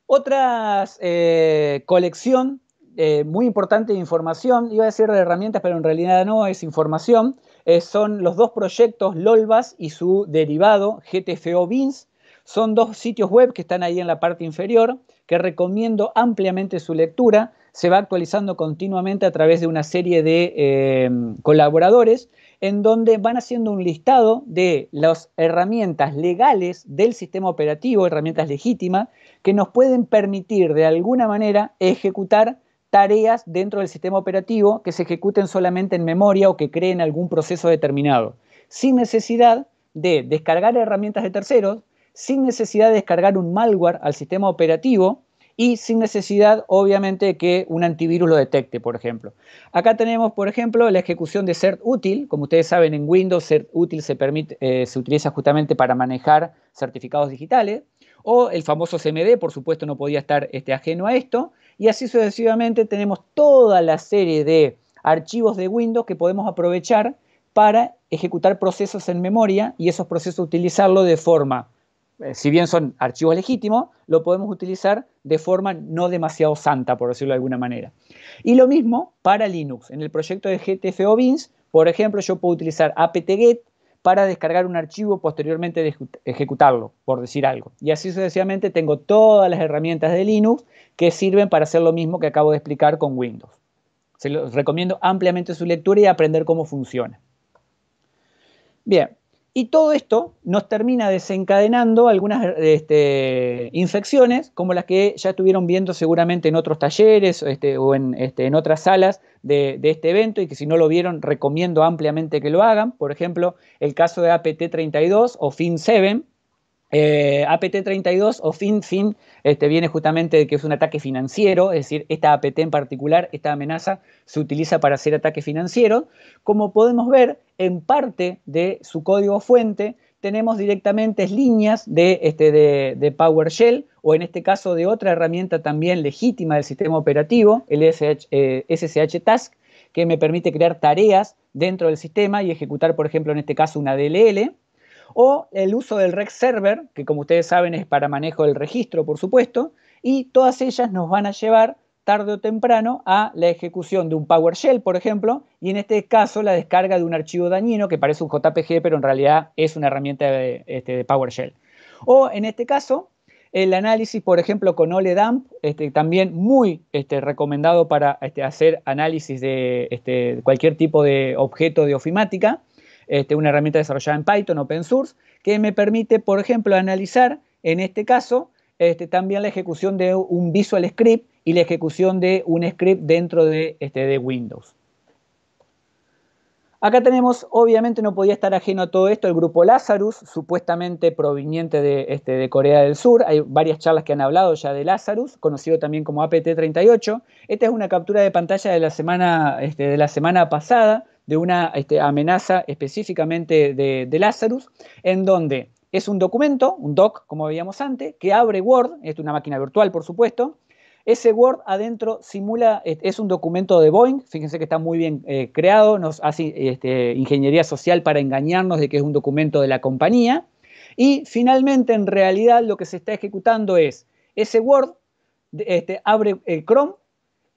Otra eh, colección eh, muy importante de información, iba a decir de herramientas, pero en realidad no, es información, son los dos proyectos LOLVAS y su derivado GTFO BINS. Son dos sitios web que están ahí en la parte inferior que recomiendo ampliamente su lectura se va actualizando continuamente a través de una serie de eh, colaboradores en donde van haciendo un listado de las herramientas legales del sistema operativo, herramientas legítimas, que nos pueden permitir de alguna manera ejecutar tareas dentro del sistema operativo que se ejecuten solamente en memoria o que creen algún proceso determinado, sin necesidad de descargar herramientas de terceros, sin necesidad de descargar un malware al sistema operativo y sin necesidad, obviamente, que un antivirus lo detecte, por ejemplo. Acá tenemos, por ejemplo, la ejecución de cert útil. Como ustedes saben, en Windows cert útil se, permite, eh, se utiliza justamente para manejar certificados digitales. O el famoso CMD, por supuesto, no podía estar este, ajeno a esto. Y así sucesivamente tenemos toda la serie de archivos de Windows que podemos aprovechar para ejecutar procesos en memoria y esos procesos utilizarlo de forma eh, si bien son archivos legítimos, lo podemos utilizar de forma no demasiado santa, por decirlo de alguna manera. Y lo mismo para Linux. En el proyecto de GTFO por ejemplo, yo puedo utilizar apt-get para descargar un archivo posteriormente ejecutarlo, por decir algo. Y así sucesivamente tengo todas las herramientas de Linux que sirven para hacer lo mismo que acabo de explicar con Windows. Se los recomiendo ampliamente su lectura y aprender cómo funciona. Bien, y todo esto nos termina desencadenando algunas este, infecciones, como las que ya estuvieron viendo seguramente en otros talleres este, o este, en, otras salas de, de, este evento, y que si no lo vieron, recomiendo ampliamente que lo hagan. Por ejemplo, el caso de APT32 o FIN7, eh, APT32 o FinFin este, viene justamente de que es un ataque financiero, es decir, esta APT en particular, esta amenaza, se utiliza para hacer ataque financiero. Como podemos ver, en parte de su código fuente tenemos directamente líneas de, este, PowerShell o en este caso de otra herramienta también legítima del sistema operativo, el SSH eh, Task, que me permite crear tareas dentro del sistema y ejecutar, por ejemplo, en este caso una DLL o el uso del REC Server, que como ustedes saben es para manejo del registro, por supuesto, y todas ellas nos van a llevar tarde o temprano a la ejecución de un PowerShell, por ejemplo, y en este caso la descarga de un archivo dañino que parece un JPG, pero en realidad es una herramienta este, de, PowerShell. O en este caso, el análisis, por ejemplo, con Oledamp, este, también muy este, recomendado para hacer análisis de cualquier tipo de objeto de ofimática. Este, una herramienta desarrollada en Python, open source, que me permite, por ejemplo, analizar, en este caso, este, también la ejecución de un Visual Script y la ejecución de un script dentro este, de, Windows. Acá tenemos, obviamente no podía estar ajeno a todo esto, el grupo Lazarus, supuestamente proveniente de, Corea del Sur. Hay varias charlas que han hablado ya de Lazarus, conocido también como APT-38. Esta es una captura de pantalla de la semana pasada, de una este, amenaza específicamente de, Lazarus, en donde es un documento, un doc, como veíamos antes, que abre Word, es una máquina virtual, por supuesto. Ese Word adentro simula, es un documento de Boeing, fíjense que está muy bien eh, creado, nos hace este, ingeniería social para engañarnos de que es un documento de la compañía. Y finalmente, en realidad, lo que se está ejecutando es ese Word, este, abre eh, Chrome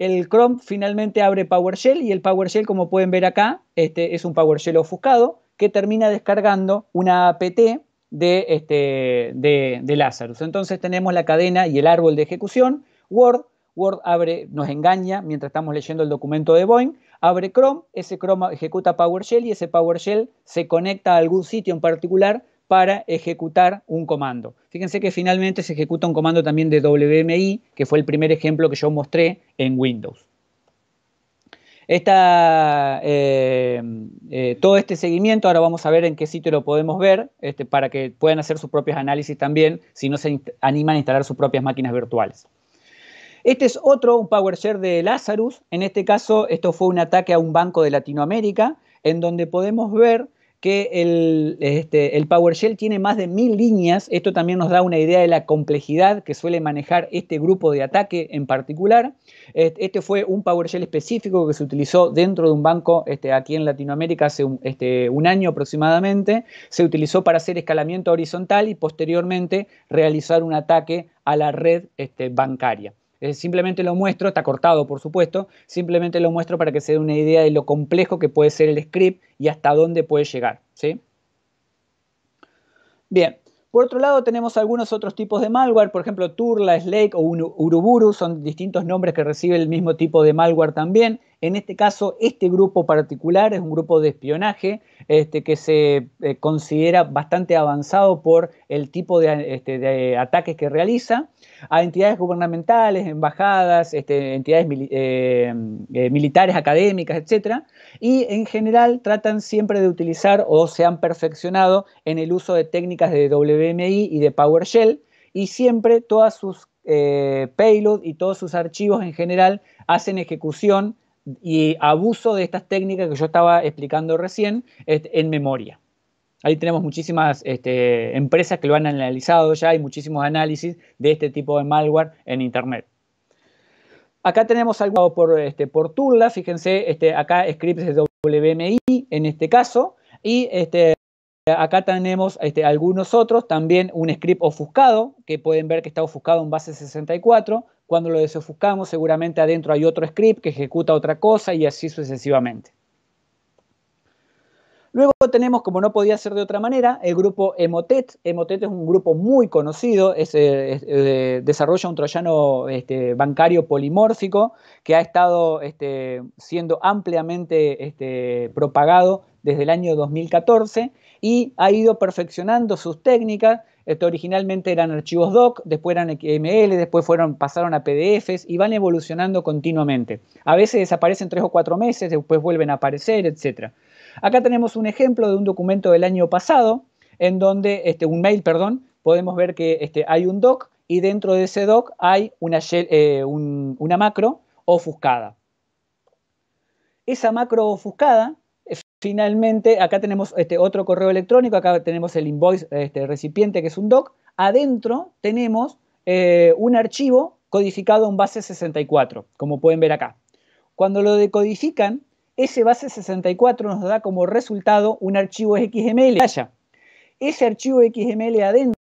el Chrome finalmente abre PowerShell y el PowerShell, como pueden ver acá, este, es un PowerShell ofuscado que termina descargando una APT de, este, de, Lazarus. Entonces tenemos la cadena y el árbol de ejecución, Word, Word abre, nos engaña mientras estamos leyendo el documento de Boeing, abre Chrome, ese Chrome ejecuta PowerShell y ese PowerShell se conecta a algún sitio en particular para ejecutar un comando. Fíjense que finalmente se ejecuta un comando también de WMI, que fue el primer ejemplo que yo mostré en Windows. Eh, eh, todo este seguimiento, ahora vamos a ver en qué sitio lo podemos ver, este, para que puedan hacer sus propios análisis también, si no se animan a instalar sus propias máquinas virtuales. Este es otro, un PowerShare de Lazarus. En este caso, esto fue un ataque a un banco de Latinoamérica, en donde podemos ver que este, el, PowerShell tiene más de mil líneas. Esto también nos da una idea de la complejidad que suele manejar este grupo de ataque en particular. Este fue un PowerShell específico que se utilizó dentro de un banco este, aquí en Latinoamérica hace este, un, año aproximadamente. Se utilizó para hacer escalamiento horizontal y posteriormente realizar un ataque a la red bancaria. Eh, simplemente lo muestro, está cortado por supuesto, simplemente lo muestro para que se dé una idea de lo complejo que puede ser el script y hasta dónde puede llegar. ¿sí? Bien, por otro lado tenemos algunos otros tipos de malware, por ejemplo Turla, Slake o Uruburu, son distintos nombres que recibe el mismo tipo de malware también. En este caso, este grupo particular es un grupo de espionaje este, que se eh, considera bastante avanzado por el tipo este, de, ataques que realiza a entidades gubernamentales, embajadas, este, entidades eh, eh, militares, académicas, etc. Y en general tratan siempre de utilizar o se han perfeccionado en el uso de técnicas de WMI y de PowerShell y siempre todas sus payloads y todos sus archivos en general hacen ejecución y abuso de estas técnicas que yo estaba explicando recién este, en memoria. Ahí tenemos muchísimas este, empresas que lo han analizado ya, y muchísimos análisis de este tipo de malware en Internet. Acá tenemos algo por, este, por fíjense, este, acá scripts de WMI en este caso, y este, Acá tenemos este, algunos otros, también un script ofuscado, que pueden ver que está ofuscado en base 64. Cuando lo desofuscamos, seguramente adentro hay otro script que ejecuta otra cosa y así sucesivamente. Luego tenemos, como no podía ser de otra manera, el grupo Emotet. Emotet es un grupo muy conocido, eh, eh, desarrolla un troyano este, bancario polimórfico que ha estado este, siendo ampliamente este, propagado desde el año 2014 y ha ido perfeccionando sus técnicas. originalmente eran archivos doc, después eran XML, después fueron, pasaron a PDFs y van evolucionando continuamente. A veces desaparecen tres o cuatro meses, después vuelven a aparecer, etcétera. Acá tenemos un ejemplo de un documento del año pasado, en donde, este, un mail, perdón, podemos ver que este, hay un doc y dentro de ese doc hay una, eh, una macro ofuscada. Esa macro ofuscada eh, Finalmente, acá tenemos este otro correo electrónico, acá tenemos el invoice este, recipiente que es un doc. Adentro tenemos eh, un archivo codificado en base 64, como pueden ver acá. Cuando lo decodifican, ese base 64 nos da como resultado un archivo XML. Ese archivo XML adentro,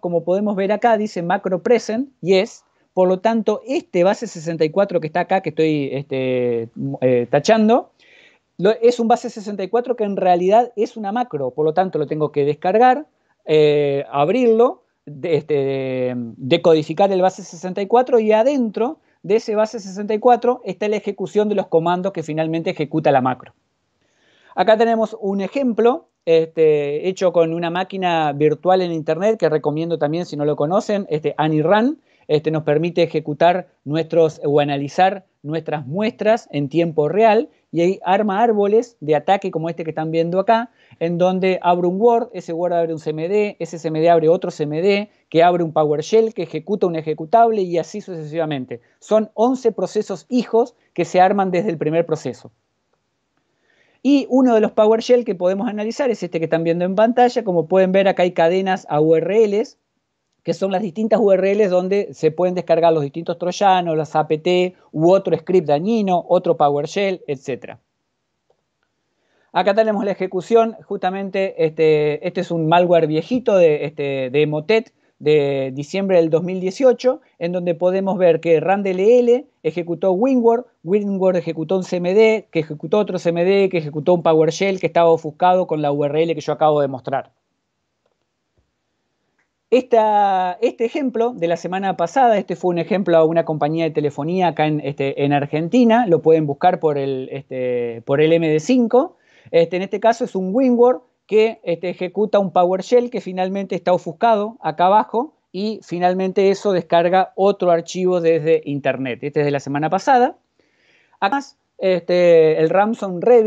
como podemos ver acá, dice macro present, y es, Por lo tanto, este base 64 que está acá, que estoy este, mm, eh, tachando, es un base 64 que en realidad es una macro. Por lo tanto, lo tengo que descargar, eh, abrirlo, decodificar este, el base 64 y adentro de ese base 64 está la ejecución de los comandos que finalmente ejecuta la macro. Acá tenemos un ejemplo este, hecho con una máquina virtual en Internet que recomiendo también si no lo conocen, este, AniRun. Este nos permite ejecutar nuestros o analizar nuestras muestras en tiempo real y ahí arma árboles de ataque como este que están viendo acá, en donde abre un Word, ese Word abre un CMD, ese CMD abre otro CMD, que abre un PowerShell, que ejecuta un ejecutable y así sucesivamente. Son 11 procesos hijos que se arman desde el primer proceso. Y uno de los PowerShell que podemos analizar es este que están viendo en pantalla. Como pueden ver, acá hay cadenas a URLs que son las distintas URLs donde se pueden descargar los distintos troyanos, las APT u otro script dañino, otro PowerShell, etc. Acá tenemos la ejecución, justamente este, este, es un malware viejito de, este, de Emotet de diciembre del 2018, en donde podemos ver que RANDLL ejecutó WinWord, WinWord ejecutó un CMD, que ejecutó otro CMD, que ejecutó un PowerShell que estaba ofuscado con la URL que yo acabo de mostrar este ejemplo de la semana pasada, este fue un ejemplo a una compañía de telefonía acá en, este, Argentina, lo pueden buscar por el, este, por el MD5. Este, en este caso es un WinWord que este, ejecuta un PowerShell que finalmente está ofuscado acá abajo y finalmente eso descarga otro archivo desde Internet. Este es de la semana pasada. Además, el Ramson Revit,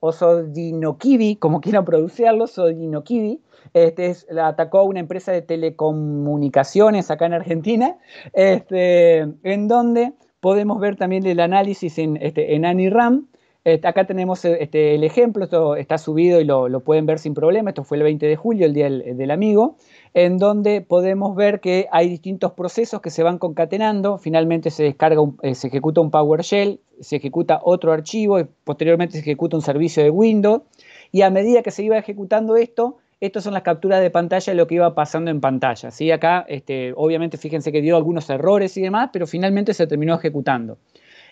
o Sodinokibi, como quieran pronunciarlo, Sodinokibi, este la atacó una empresa de telecomunicaciones acá en Argentina, este, en donde podemos ver también el análisis en, este, AniRam. Este, acá tenemos el ejemplo, esto está subido y lo, pueden ver sin problema, esto fue el 20 de julio, el Día del, Amigo, en donde podemos ver que hay distintos procesos que se van concatenando, finalmente se descarga, eh, se ejecuta un PowerShell, se ejecuta otro archivo, y posteriormente se ejecuta un servicio de Windows, y a medida que se iba ejecutando esto, estas son las capturas de pantalla de lo que iba pasando en pantalla. ¿sí? Acá, este, obviamente, fíjense que dio algunos errores y demás, pero finalmente se terminó ejecutando.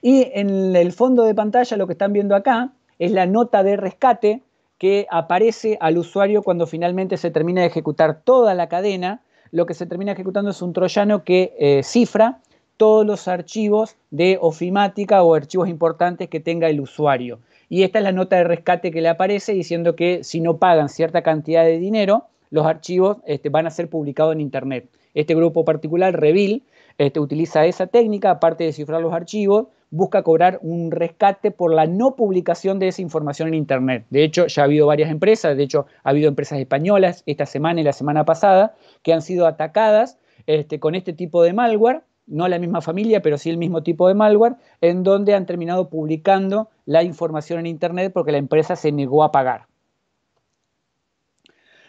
Y en el fondo de pantalla, lo que están viendo acá, es la nota de rescate que aparece al usuario cuando finalmente se termina de ejecutar toda la cadena. Lo que se termina ejecutando es un troyano que eh, cifra todos los archivos de ofimática o archivos importantes que tenga el usuario. Y esta es la nota de rescate que le aparece diciendo que si no pagan cierta cantidad de dinero, los archivos este, van a ser publicados en Internet. Este grupo particular, Revil, este, utiliza esa técnica, aparte de cifrar los archivos, busca cobrar un rescate por la no publicación de esa información en Internet. De hecho, ya ha habido varias empresas, de hecho, ha habido empresas españolas esta semana y la semana pasada que han sido atacadas este, con este tipo de malware no la misma familia, pero sí el mismo tipo de malware, en donde han terminado publicando la información en Internet porque la empresa se negó a pagar.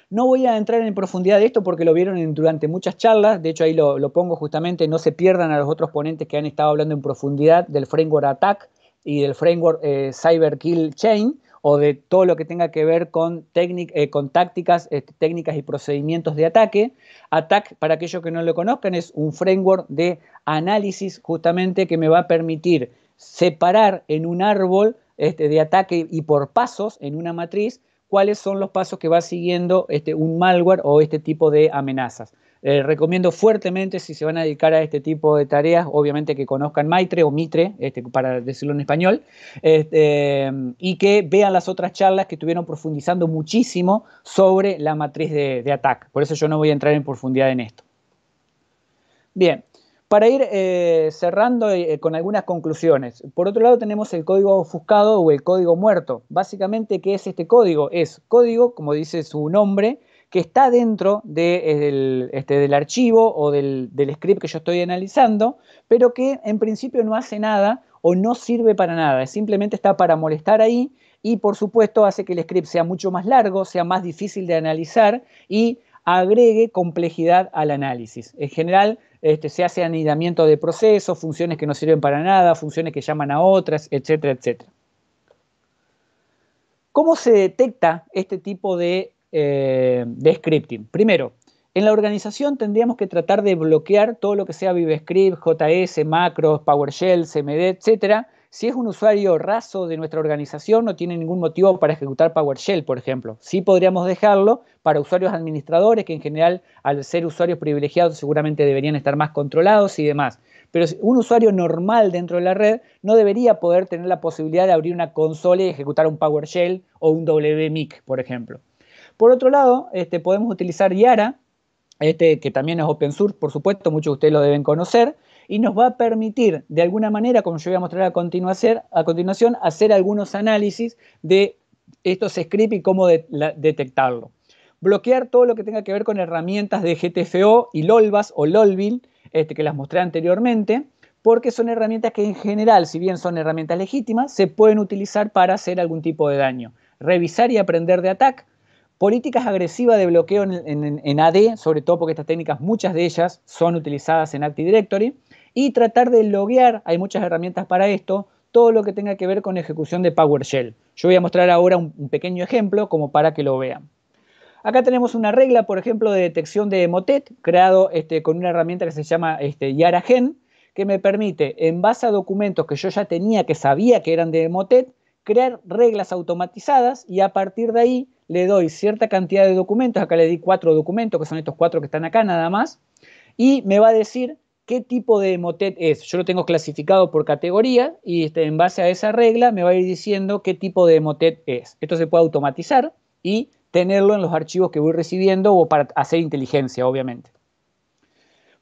No voy a entrar en profundidad de esto porque lo vieron durante muchas charlas, de hecho ahí lo, pongo justamente, no se pierdan a los otros ponentes que han estado hablando en profundidad del framework Attack y del framework CyberKill eh, Cyber Kill Chain, o de todo lo que tenga que ver con, eh, con tácticas, este, técnicas y procedimientos de ataque. ATT&CK, para aquellos que no lo conozcan, es un framework de análisis justamente que me va a permitir separar en un árbol este, de ataque y por pasos en una matriz cuáles son los pasos que va siguiendo este, un malware o este tipo de amenazas. Eh, recomiendo fuertemente si se van a dedicar a este tipo de tareas, obviamente que conozcan Maitre o Mitre, este, para decirlo en español, este, y que vean las otras charlas que estuvieron profundizando muchísimo sobre la matriz de, de ataque. Por eso yo no voy a entrar en profundidad en esto. Bien, para ir eh, cerrando eh, con algunas conclusiones, por otro lado tenemos el código ofuscado o el código muerto. Básicamente, ¿qué es este código? Es código, como dice su nombre, que está dentro eh, este, del archivo o del, script que yo estoy analizando, pero que en principio no hace nada o no sirve para nada, simplemente está para molestar ahí y por supuesto hace que el script sea mucho más largo, sea más difícil de analizar y agregue complejidad al análisis. En general, este, se hace anidamiento de procesos, funciones que no sirven para nada, funciones que llaman a otras, etcétera, etcétera. ¿Cómo se detecta este tipo de eh, de scripting. Primero, en la organización tendríamos que tratar de bloquear todo lo que sea ViveScript, JS, macros, PowerShell, CMD, etcétera. Si es un usuario raso de nuestra organización, no tiene ningún motivo para ejecutar PowerShell, por ejemplo. Sí podríamos dejarlo para usuarios administradores, que en general, al ser usuarios privilegiados, seguramente deberían estar más controlados y demás. Pero un usuario normal dentro de la red no debería poder tener la posibilidad de abrir una consola y ejecutar un PowerShell o un WMIC, por ejemplo. Por otro lado, este, podemos utilizar Yara, este, que también es open source, por supuesto, muchos de ustedes lo deben conocer, y nos va a permitir, de alguna manera, como yo voy a mostrar a continuación, hacer algunos análisis de estos scripts y cómo detectarlo. Bloquear todo lo que tenga que ver con herramientas de GTFO y LOLBAS o LOLVIL, este, que las mostré anteriormente, porque son herramientas que en general, si bien son herramientas legítimas, se pueden utilizar para hacer algún tipo de daño. Revisar y aprender de ataque Políticas agresivas de bloqueo en, AD, sobre todo porque estas técnicas, muchas de ellas, son utilizadas en Active Directory. Y tratar de loguear, hay muchas herramientas para esto, todo lo que tenga que ver con ejecución de PowerShell. Yo voy a mostrar ahora un, pequeño ejemplo como para que lo vean. Acá tenemos una regla, por ejemplo, de detección de motet, creado este, con una herramienta que se llama este, YaraGen, que me permite, en base a documentos que yo ya tenía, que sabía que eran de motet, crear reglas automatizadas y a partir de ahí le doy cierta cantidad de documentos, acá le di cuatro documentos, que son estos cuatro que están acá nada más, y me va a decir qué tipo de Emotet es. Yo lo tengo clasificado por categoría y este, en base a esa regla me va a ir diciendo qué tipo de Emotet es. Esto se puede automatizar y tenerlo en los archivos que voy recibiendo o para hacer inteligencia, obviamente.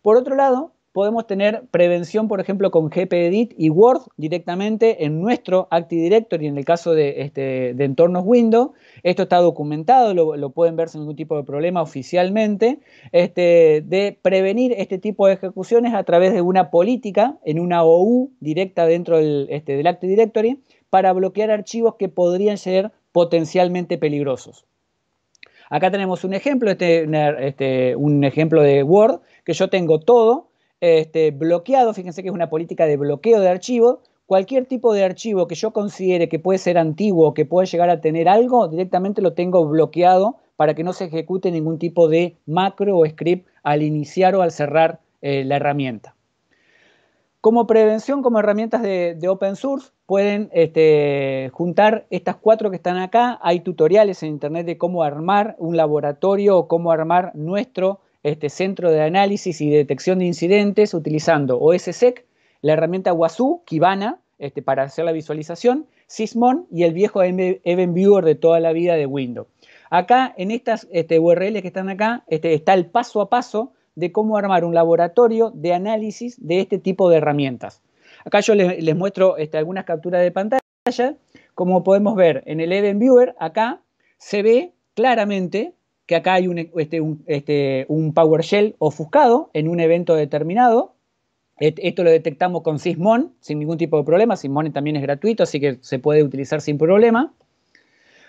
Por otro lado, podemos tener prevención, por ejemplo, con GPEdit y Word directamente en nuestro Active Directory, en el caso de, este, entornos Windows. Esto está documentado, lo, pueden ver sin ningún tipo de problema oficialmente, este, de prevenir este tipo de ejecuciones a través de una política en una OU directa dentro este, del, Active Directory para bloquear archivos que podrían ser potencialmente peligrosos. Acá tenemos un ejemplo, este, un ejemplo de Word, que yo tengo todo, este, bloqueado, fíjense que es una política de bloqueo de archivo, cualquier tipo de archivo que yo considere que puede ser antiguo, o que pueda llegar a tener algo, directamente lo tengo bloqueado para que no se ejecute ningún tipo de macro o script al iniciar o al cerrar eh, la herramienta. Como prevención, como herramientas de, open source, pueden este, juntar estas cuatro que están acá. Hay tutoriales en internet de cómo armar un laboratorio o cómo armar nuestro este Centro de Análisis y Detección de Incidentes, utilizando OSSEC, la herramienta WASU, Kibana, este, para hacer la visualización, Sysmon y el viejo Event Viewer de toda la vida de Windows. Acá, en estas este, URLs que están acá, este, está el paso a paso de cómo armar un laboratorio de análisis de este tipo de herramientas. Acá yo les, muestro este, algunas capturas de pantalla. Como podemos ver en el Event Viewer, acá se ve claramente que acá hay un, este, este, PowerShell ofuscado en un evento determinado. Esto lo detectamos con Sysmon sin ningún tipo de problema. Sysmon también es gratuito, así que se puede utilizar sin problema.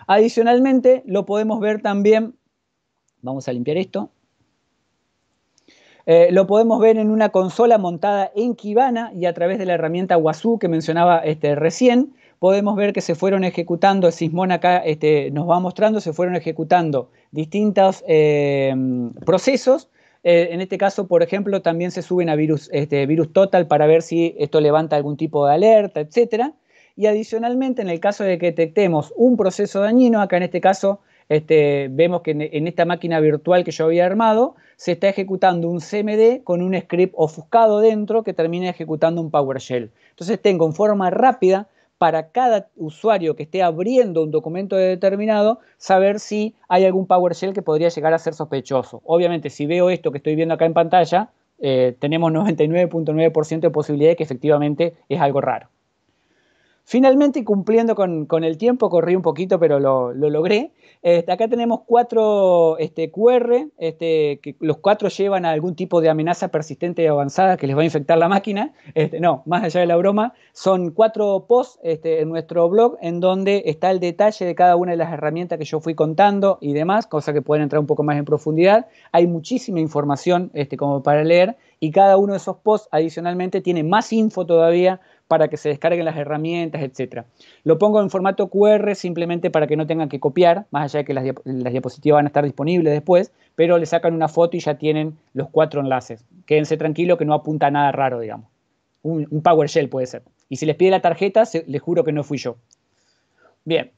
Adicionalmente, lo podemos ver también, vamos a limpiar esto, eh, lo podemos ver en una consola montada en Kibana y a través de la herramienta Wazoo que mencionaba este, recién podemos ver que se fueron ejecutando, el sismón acá este, nos va mostrando, se fueron ejecutando distintos eh, procesos. Eh, en este caso, por ejemplo, también se suben a virus, este, virus total para ver si esto levanta algún tipo de alerta, etc. Y adicionalmente, en el caso de que detectemos un proceso dañino, acá en este caso este, vemos que en, en, esta máquina virtual que yo había armado, se está ejecutando un CMD con un script ofuscado dentro que termina ejecutando un PowerShell. Entonces tengo en forma rápida para cada usuario que esté abriendo un documento determinado, saber si hay algún PowerShell que podría llegar a ser sospechoso. Obviamente, si veo esto que estoy viendo acá en pantalla, eh, tenemos 99.9% de posibilidad de que efectivamente es algo raro. Finalmente, cumpliendo con, el tiempo, corrí un poquito, pero lo logré, este, acá tenemos cuatro este, QR, este, que los cuatro llevan a algún tipo de amenaza persistente y avanzada que les va a infectar la máquina. Este, no, más allá de la broma, son cuatro posts este, en nuestro blog en donde está el detalle de cada una de las herramientas que yo fui contando y demás, cosa que pueden entrar un poco más en profundidad. Hay muchísima información como para leer y cada uno de esos posts adicionalmente tiene más info todavía para que se descarguen las herramientas, etc. Lo pongo en formato QR simplemente para que no tengan que copiar, más allá de que las, diapositivas van a estar disponibles después, pero le sacan una foto y ya tienen los cuatro enlaces. Quédense tranquilo que no apunta nada raro, digamos. Un, PowerShell puede ser. Y si les pide la tarjeta, les juro que no fui yo. Bien,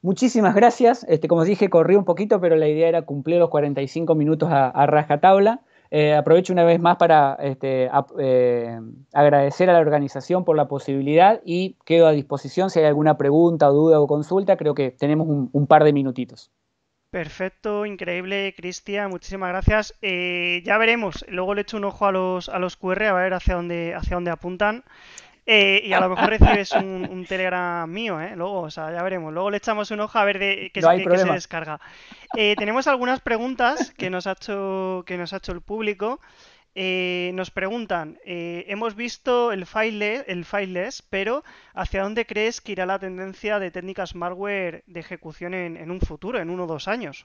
Muchísimas gracias. Este, como os dije, corrí un poquito, pero la idea era cumplir los 45 minutos a, a rajatabla. Eh, aprovecho una vez más para este, eh, agradecer a la organización por la posibilidad y quedo a disposición si hay alguna pregunta, duda o consulta. Creo que tenemos un, par de minutitos. Perfecto, increíble, Cristian, muchísimas gracias. Eh, ya veremos, luego le echo un ojo a los, a los QR a ver hacia dónde, hacia dónde apuntan. Eh, y a lo mejor recibes un, Telegram mío, ¿eh? Luego, o sea, ya veremos. Luego le echamos un ojo a ver de qué, se descarga. Eh, tenemos algunas preguntas que nos ha hecho, que nos ha hecho el público. Eh, nos preguntan, hemos visto el, file, fileless, pero ¿hacia dónde crees que irá la tendencia de técnicas malware de ejecución en, en un futuro, en uno o dos años?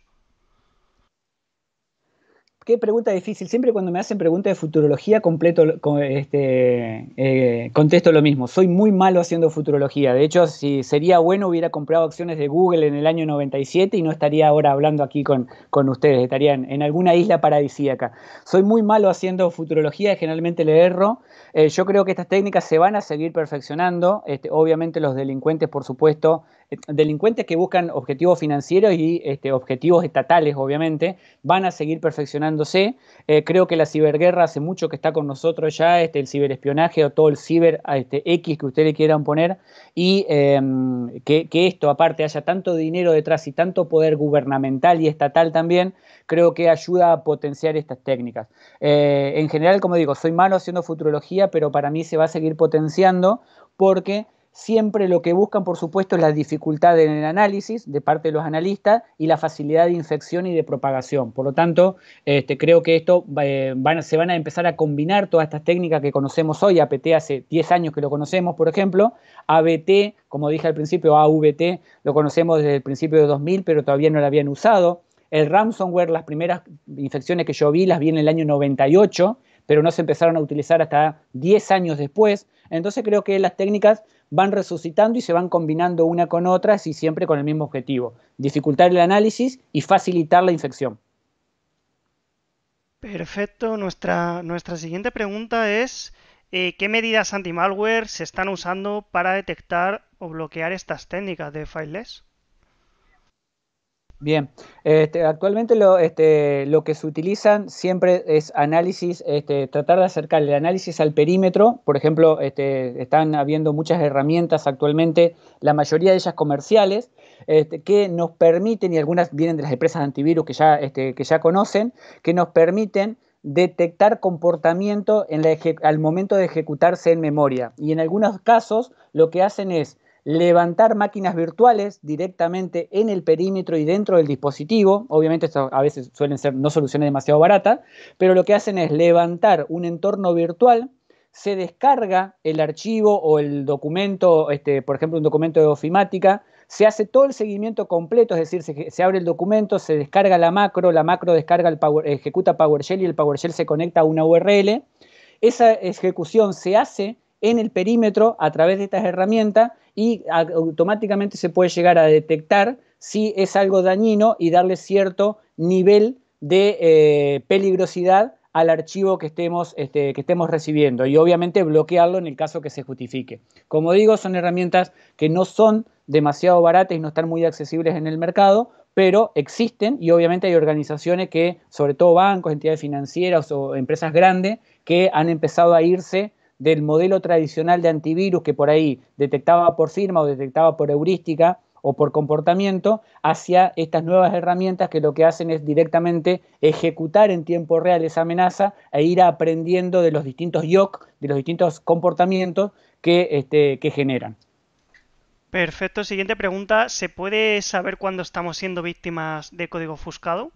qué pregunta difícil. Siempre cuando me hacen preguntas de futurología, completo, este, eh, contesto lo mismo. Soy muy malo haciendo futurología. De hecho, si sería bueno, hubiera comprado acciones de Google en el año 97 y no estaría ahora hablando aquí con, con ustedes. Estaría en, alguna isla paradisíaca. Soy muy malo haciendo futurología, generalmente le erro. Eh, yo creo que estas técnicas se van a seguir perfeccionando. Este, obviamente los delincuentes, por supuesto, delincuentes que buscan objetivos financieros y este, objetivos estatales, obviamente, van a seguir perfeccionándose. Eh, creo que la ciberguerra hace mucho que está con nosotros ya, este, el ciberespionaje o todo el ciber este, X que ustedes quieran poner, y em, que, esto, aparte, haya tanto dinero detrás y tanto poder gubernamental y estatal también, creo que ayuda a potenciar estas técnicas. Eh, en general, como digo, soy malo haciendo futurología, pero para mí se va a seguir potenciando porque Siempre lo que buscan, por supuesto, es la dificultad en el análisis de parte de los analistas y la facilidad de infección y de propagación. Por lo tanto, este, creo que esto eh, se van a empezar a combinar todas estas técnicas que conocemos hoy, APT hace 10 años que lo conocemos, por ejemplo, ABT, como dije al principio, AVT lo conocemos desde el principio de 2000, pero todavía no lo habían usado. El ransomware, las primeras infecciones que yo vi las vi en el año 98 pero no se empezaron a utilizar hasta 10 años después. Entonces creo que las técnicas van resucitando y se van combinando una con otra y siempre con el mismo objetivo, dificultar el análisis y facilitar la infección. Perfecto, nuestra, nuestra siguiente pregunta es, eh, ¿qué medidas anti-malware se están usando para detectar o bloquear estas técnicas de fileless? Bien, este, actualmente lo, este, lo que se utilizan siempre es análisis, este, tratar de acercar el análisis al perímetro. Por ejemplo, este, están habiendo muchas herramientas actualmente, la mayoría de ellas comerciales, este, que nos permiten, y algunas vienen de las empresas antivirus que ya, este, que ya conocen, que nos permiten detectar comportamiento en la al momento de ejecutarse en memoria. Y en algunos casos lo que hacen es levantar máquinas virtuales directamente en el perímetro y dentro del dispositivo. Obviamente esto a veces suelen ser no soluciones demasiado baratas, pero lo que hacen es levantar un entorno virtual, se descarga el archivo o el documento, este, por ejemplo un documento de ofimática, se hace todo el seguimiento completo, es decir, se, abre el documento, se descarga la macro, la macro descarga el power, ejecuta PowerShell y el PowerShell se conecta a una URL. Esa ejecución se hace en el perímetro a través de estas herramientas y automáticamente se puede llegar a detectar si es algo dañino y darle cierto nivel de eh, peligrosidad al archivo que estemos, este, que estemos recibiendo y obviamente bloquearlo en el caso que se justifique. Como digo, son herramientas que no son demasiado baratas y no están muy accesibles en el mercado, pero existen y obviamente hay organizaciones que, sobre todo bancos, entidades financieras o empresas grandes, que han empezado a irse del modelo tradicional de antivirus que por ahí detectaba por firma o detectaba por heurística o por comportamiento hacia estas nuevas herramientas que lo que hacen es directamente ejecutar en tiempo real esa amenaza e ir aprendiendo de los distintos IOC, de los distintos comportamientos que, este, que generan. Perfecto, siguiente pregunta. ¿Se puede saber cuándo estamos siendo víctimas de código ofuscado?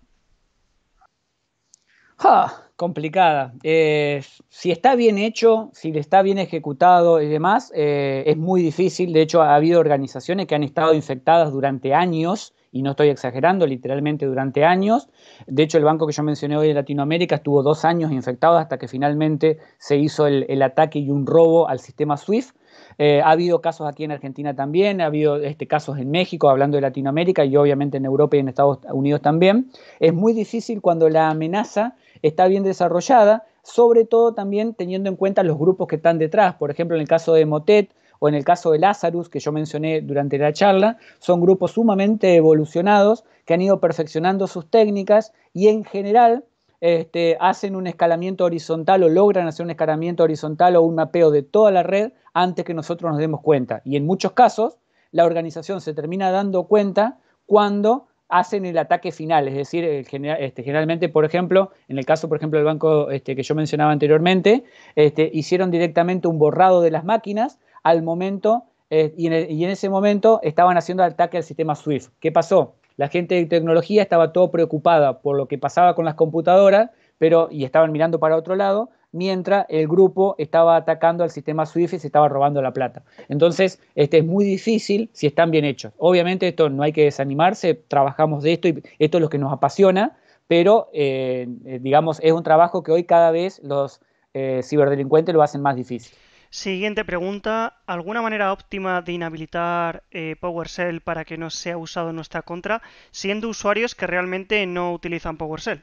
Ah, complicada. Eh, si está bien hecho, si está bien ejecutado y demás, eh, es muy difícil. De hecho, ha habido organizaciones que han estado infectadas durante años, y no estoy exagerando, literalmente durante años. De hecho, el banco que yo mencioné hoy de Latinoamérica estuvo dos años infectado hasta que finalmente se hizo el, ataque y un robo al sistema SWIFT. Eh, ha habido casos aquí en Argentina también, ha habido este, casos en México, hablando de Latinoamérica y obviamente en Europa y en Estados Unidos también. Es muy difícil cuando la amenaza está bien desarrollada, sobre todo también teniendo en cuenta los grupos que están detrás. Por ejemplo, en el caso de Motet o en el caso de Lazarus, que yo mencioné durante la charla, son grupos sumamente evolucionados que han ido perfeccionando sus técnicas y en general este, hacen un escalamiento horizontal o logran hacer un escalamiento horizontal o un mapeo de toda la red antes que nosotros nos demos cuenta. Y en muchos casos, la organización se termina dando cuenta cuando hacen el ataque final, es decir, eh, este, generalmente, por ejemplo, en el caso, por ejemplo, del banco este, que yo mencionaba anteriormente, este, hicieron directamente un borrado de las máquinas al momento, eh, y, en ese momento estaban haciendo ataque al sistema SWIFT. ¿Qué pasó? La gente de tecnología estaba todo preocupada por lo que pasaba con las computadoras, pero, y estaban mirando para otro lado, mientras el grupo estaba atacando al sistema SWIFT y se estaba robando la plata. Entonces, este es muy difícil si están bien hechos. Obviamente, esto no hay que desanimarse, trabajamos de esto y esto es lo que nos apasiona, pero eh, eh, digamos, es un trabajo que hoy cada vez los eh, ciberdelincuentes lo hacen más difícil. Siguiente pregunta. ¿Alguna manera óptima de inhabilitar PowerShell para que no sea usado en nuestra contra, siendo usuarios que realmente no utilizan PowerShell?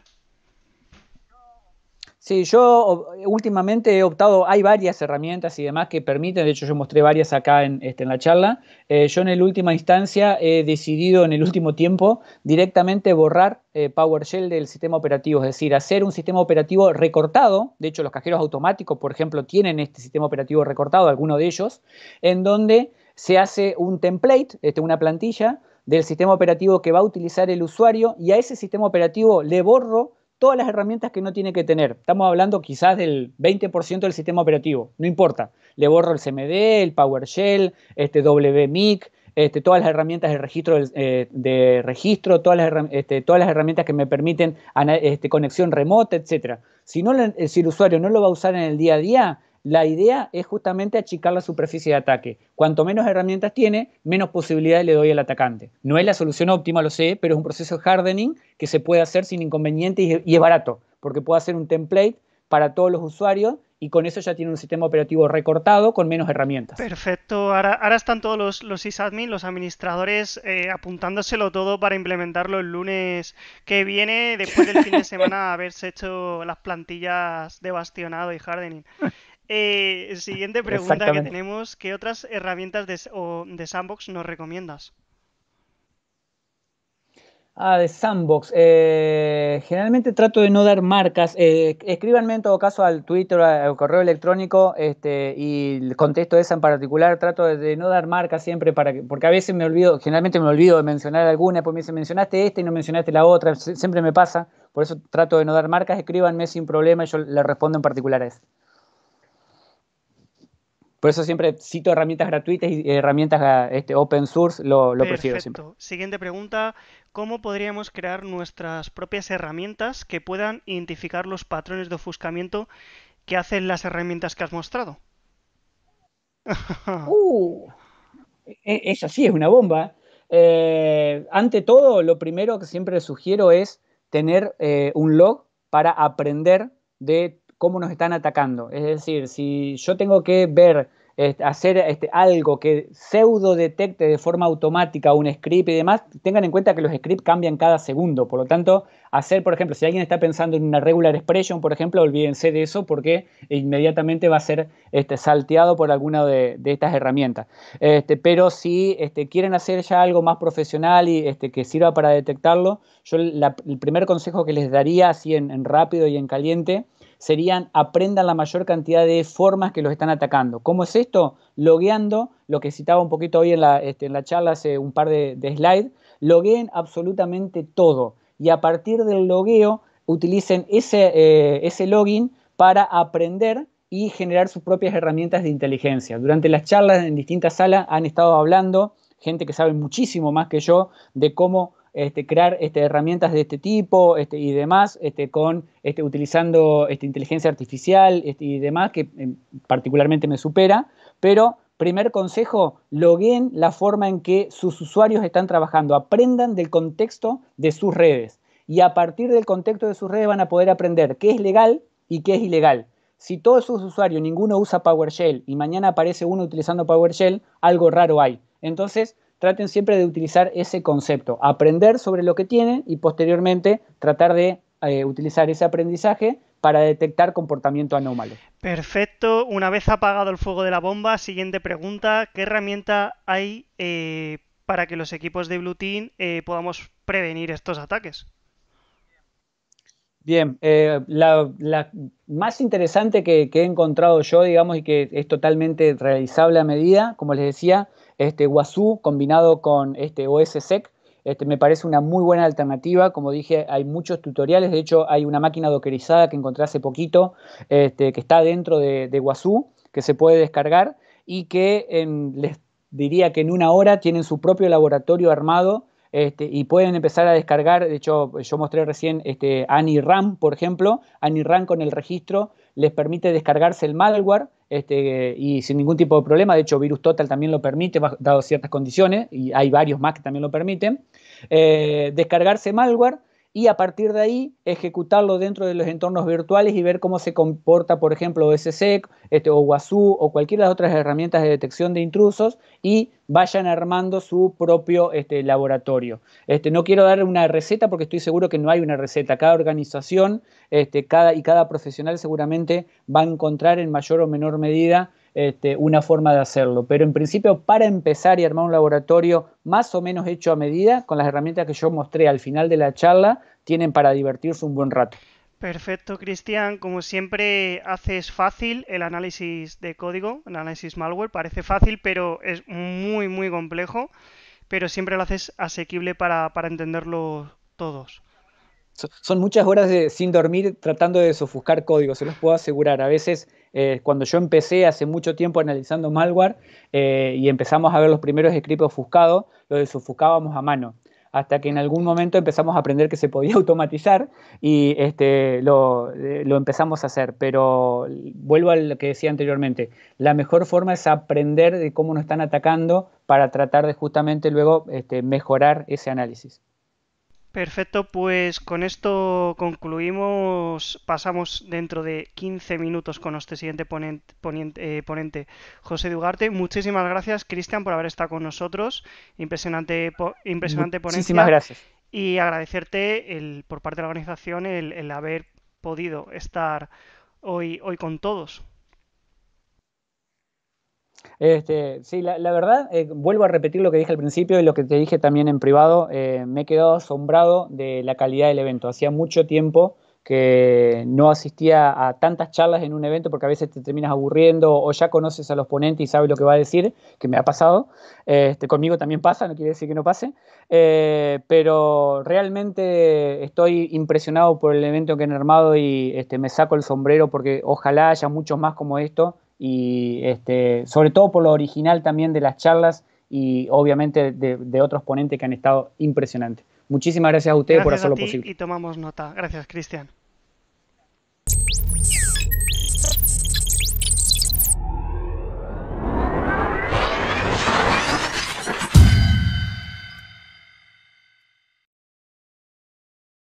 Sí, yo últimamente he optado, hay varias herramientas y demás que permiten, de hecho yo mostré varias acá en, este, en la charla, eh, yo en la última instancia he decidido en el último tiempo directamente borrar eh, PowerShell del sistema operativo, es decir, hacer un sistema operativo recortado, de hecho los cajeros automáticos, por ejemplo, tienen este sistema operativo recortado, alguno de ellos, en donde se hace un template, este, una plantilla del sistema operativo que va a utilizar el usuario y a ese sistema operativo le borro todas las herramientas que no tiene que tener. Estamos hablando quizás del 20% del sistema operativo, no importa. Le borro el CMD, el PowerShell, este WMIC, este, todas las herramientas de registro, eh, de registro todas, las, este, todas las herramientas que me permiten este, conexión remota, etc. Si, no, si el usuario no lo va a usar en el día a día, la idea es justamente achicar la superficie de ataque. Cuanto menos herramientas tiene, menos posibilidades le doy al atacante. No es la solución óptima, lo sé, pero es un proceso de hardening que se puede hacer sin inconvenientes y es barato, porque puede hacer un template para todos los usuarios y con eso ya tiene un sistema operativo recortado con menos herramientas. Perfecto. Ahora, están todos los, los sysadmin, los administradores, eh, apuntándoselo todo para implementarlo el lunes que viene, después del fin de semana haberse hecho las plantillas de bastionado y hardening. Eh, siguiente pregunta que tenemos, ¿qué otras herramientas de, Sandbox nos recomiendas? Ah, de Sandbox. Eh, generalmente trato de no dar marcas. Eh, escríbanme en todo caso al Twitter, o al correo electrónico, este, y el contexto es esa en particular. Trato de, no dar marcas siempre para que, porque a veces me olvido, generalmente me olvido de mencionar alguna, pues me dicen, mencionaste esta y no mencionaste la otra. siempre me pasa. Por eso trato de no dar marcas. Escríbanme sin problema, y yo le respondo en particulares. Por eso siempre cito herramientas gratuitas y herramientas ah, este, open source, lo, prefiero siempre. Siguiente pregunta, ¿cómo podríamos crear nuestras propias herramientas que puedan identificar los patrones de ofuscamiento que hacen las herramientas que has mostrado? uh, e, esa sí es una bomba. Eh, ante todo, lo primero que siempre sugiero es tener eh, un log para aprender de cómo nos están atacando. Es decir, si yo tengo que ver, hacer este, algo que pseudo detecte de forma automática un script y demás, tengan en cuenta que los scripts cambian cada segundo. Por lo tanto, hacer, por ejemplo, si alguien está pensando en una regular expression, por ejemplo, olvídense de eso porque inmediatamente va a ser este, salteado por alguna de, estas herramientas. Este, pero si quieren hacer ya algo más profesional y este, que sirva para detectarlo, yo el primer consejo que les daría así en rápido y en caliente serían aprendan la mayor cantidad de formas que los están atacando. ¿Cómo es esto? Logueando, lo que citaba un poquito hoy en la, este, en la charla hace un par de, slides, logueen absolutamente todo y a partir del logueo utilicen ese, eh, ese login para aprender y generar sus propias herramientas de inteligencia. Durante las charlas en distintas salas han estado hablando gente que sabe muchísimo más que yo de cómo este, crear este, herramientas de este tipo este, y demás, con, utilizando inteligencia artificial y demás, que em, particularmente me supera, pero primer consejo, logueen la forma en que sus usuarios están trabajando, aprendan del contexto de sus redes y a partir del contexto de sus redes van a poder aprender qué es legal y qué es ilegal. Si todos sus usuarios, ninguno usa PowerShell y mañana aparece uno utilizando PowerShell, algo raro hay. Entonces, traten siempre de utilizar ese concepto, aprender sobre lo que tienen y posteriormente tratar de eh, utilizar ese aprendizaje para detectar comportamiento anómalo. Perfecto, una vez apagado el fuego de la bomba, siguiente pregunta, ¿qué herramienta hay eh, para que los equipos de Blue Team eh, podamos prevenir estos ataques? Bien, la, más interesante que, he encontrado yo, digamos, y que es totalmente realizable a medida, como les decía, este Guazú combinado con este OSSEC este, me parece una muy buena alternativa. Como dije, hay muchos tutoriales. De hecho, hay una máquina dockerizada que encontré hace poquito este, que está dentro de, de que se puede descargar y que les diría que en una hora tienen su propio laboratorio armado este, y pueden empezar a descargar. De hecho, yo mostré recién este, AniRAM, por ejemplo. AniRAM con el registro les permite descargarse el malware este, y sin ningún tipo de problema. De hecho, Virus Total también lo permite, dado ciertas condiciones, y hay varios más que también lo permiten. Eh, descargarse malware y a partir de ahí ejecutarlo dentro de los entornos virtuales y ver cómo se comporta, por ejemplo, OSSEC este, o WASU o cualquiera de las otras herramientas de detección de intrusos y vayan armando su propio este, laboratorio. Este, no quiero dar una receta porque estoy seguro que no hay una receta. Cada organización este, y cada profesional seguramente va a encontrar en mayor o menor medida este, una forma de hacerlo. Pero en principio, para empezar y armar un laboratorio más o menos hecho a medida, con las herramientas que yo mostré al final de la charla, tienen para divertirse un buen rato. Perfecto, Cristian. Como siempre, haces fácil el análisis de código, el análisis malware. Parece fácil, pero es muy, muy complejo. Pero siempre lo haces asequible para, para entenderlo todos son muchas horas sin dormir tratando de desofuscar código, se los puedo asegurar. A veces, eh, cuando yo empecé hace mucho tiempo analizando malware eh, y empezamos a ver los primeros scripts ofuscados, los desofuscábamos a mano. Hasta que en algún momento empezamos a aprender que se podía automatizar y este, eh, lo, empezamos a hacer. Pero vuelvo a lo que decía anteriormente: la mejor forma es aprender de cómo nos están atacando para tratar de justamente luego este, mejorar ese análisis. Perfecto, pues con esto concluimos. Pasamos dentro de 15 minutos con nuestro siguiente ponente, eh, ponente José Dugarte. Muchísimas gracias, Cristian, por haber estado con nosotros. Impresionante, impresionante ponencia. Muchísimas gracias. Y agradecerte el, por parte de la organización el, el haber podido estar hoy, hoy con todos. Este, sí, la, verdad, eh, vuelvo a repetir lo que dije al principio y lo que te dije también en privado, eh, me he quedado asombrado de la calidad del evento. Hacía mucho tiempo que no asistía a tantas charlas en un evento porque a veces te terminas aburriendo o ya conoces a los ponentes y sabes lo que va a decir, que me ha pasado. Este, conmigo también pasa, no quiere decir que no pase, eh, pero realmente estoy impresionado por el evento que han armado y este, me saco el sombrero porque ojalá haya muchos más como esto y este, sobre todo por lo original también de las charlas y obviamente de, otros ponentes que han estado impresionantes. Muchísimas gracias a ustedes por hacerlo a posible. Y tomamos nota. Gracias, Cristian.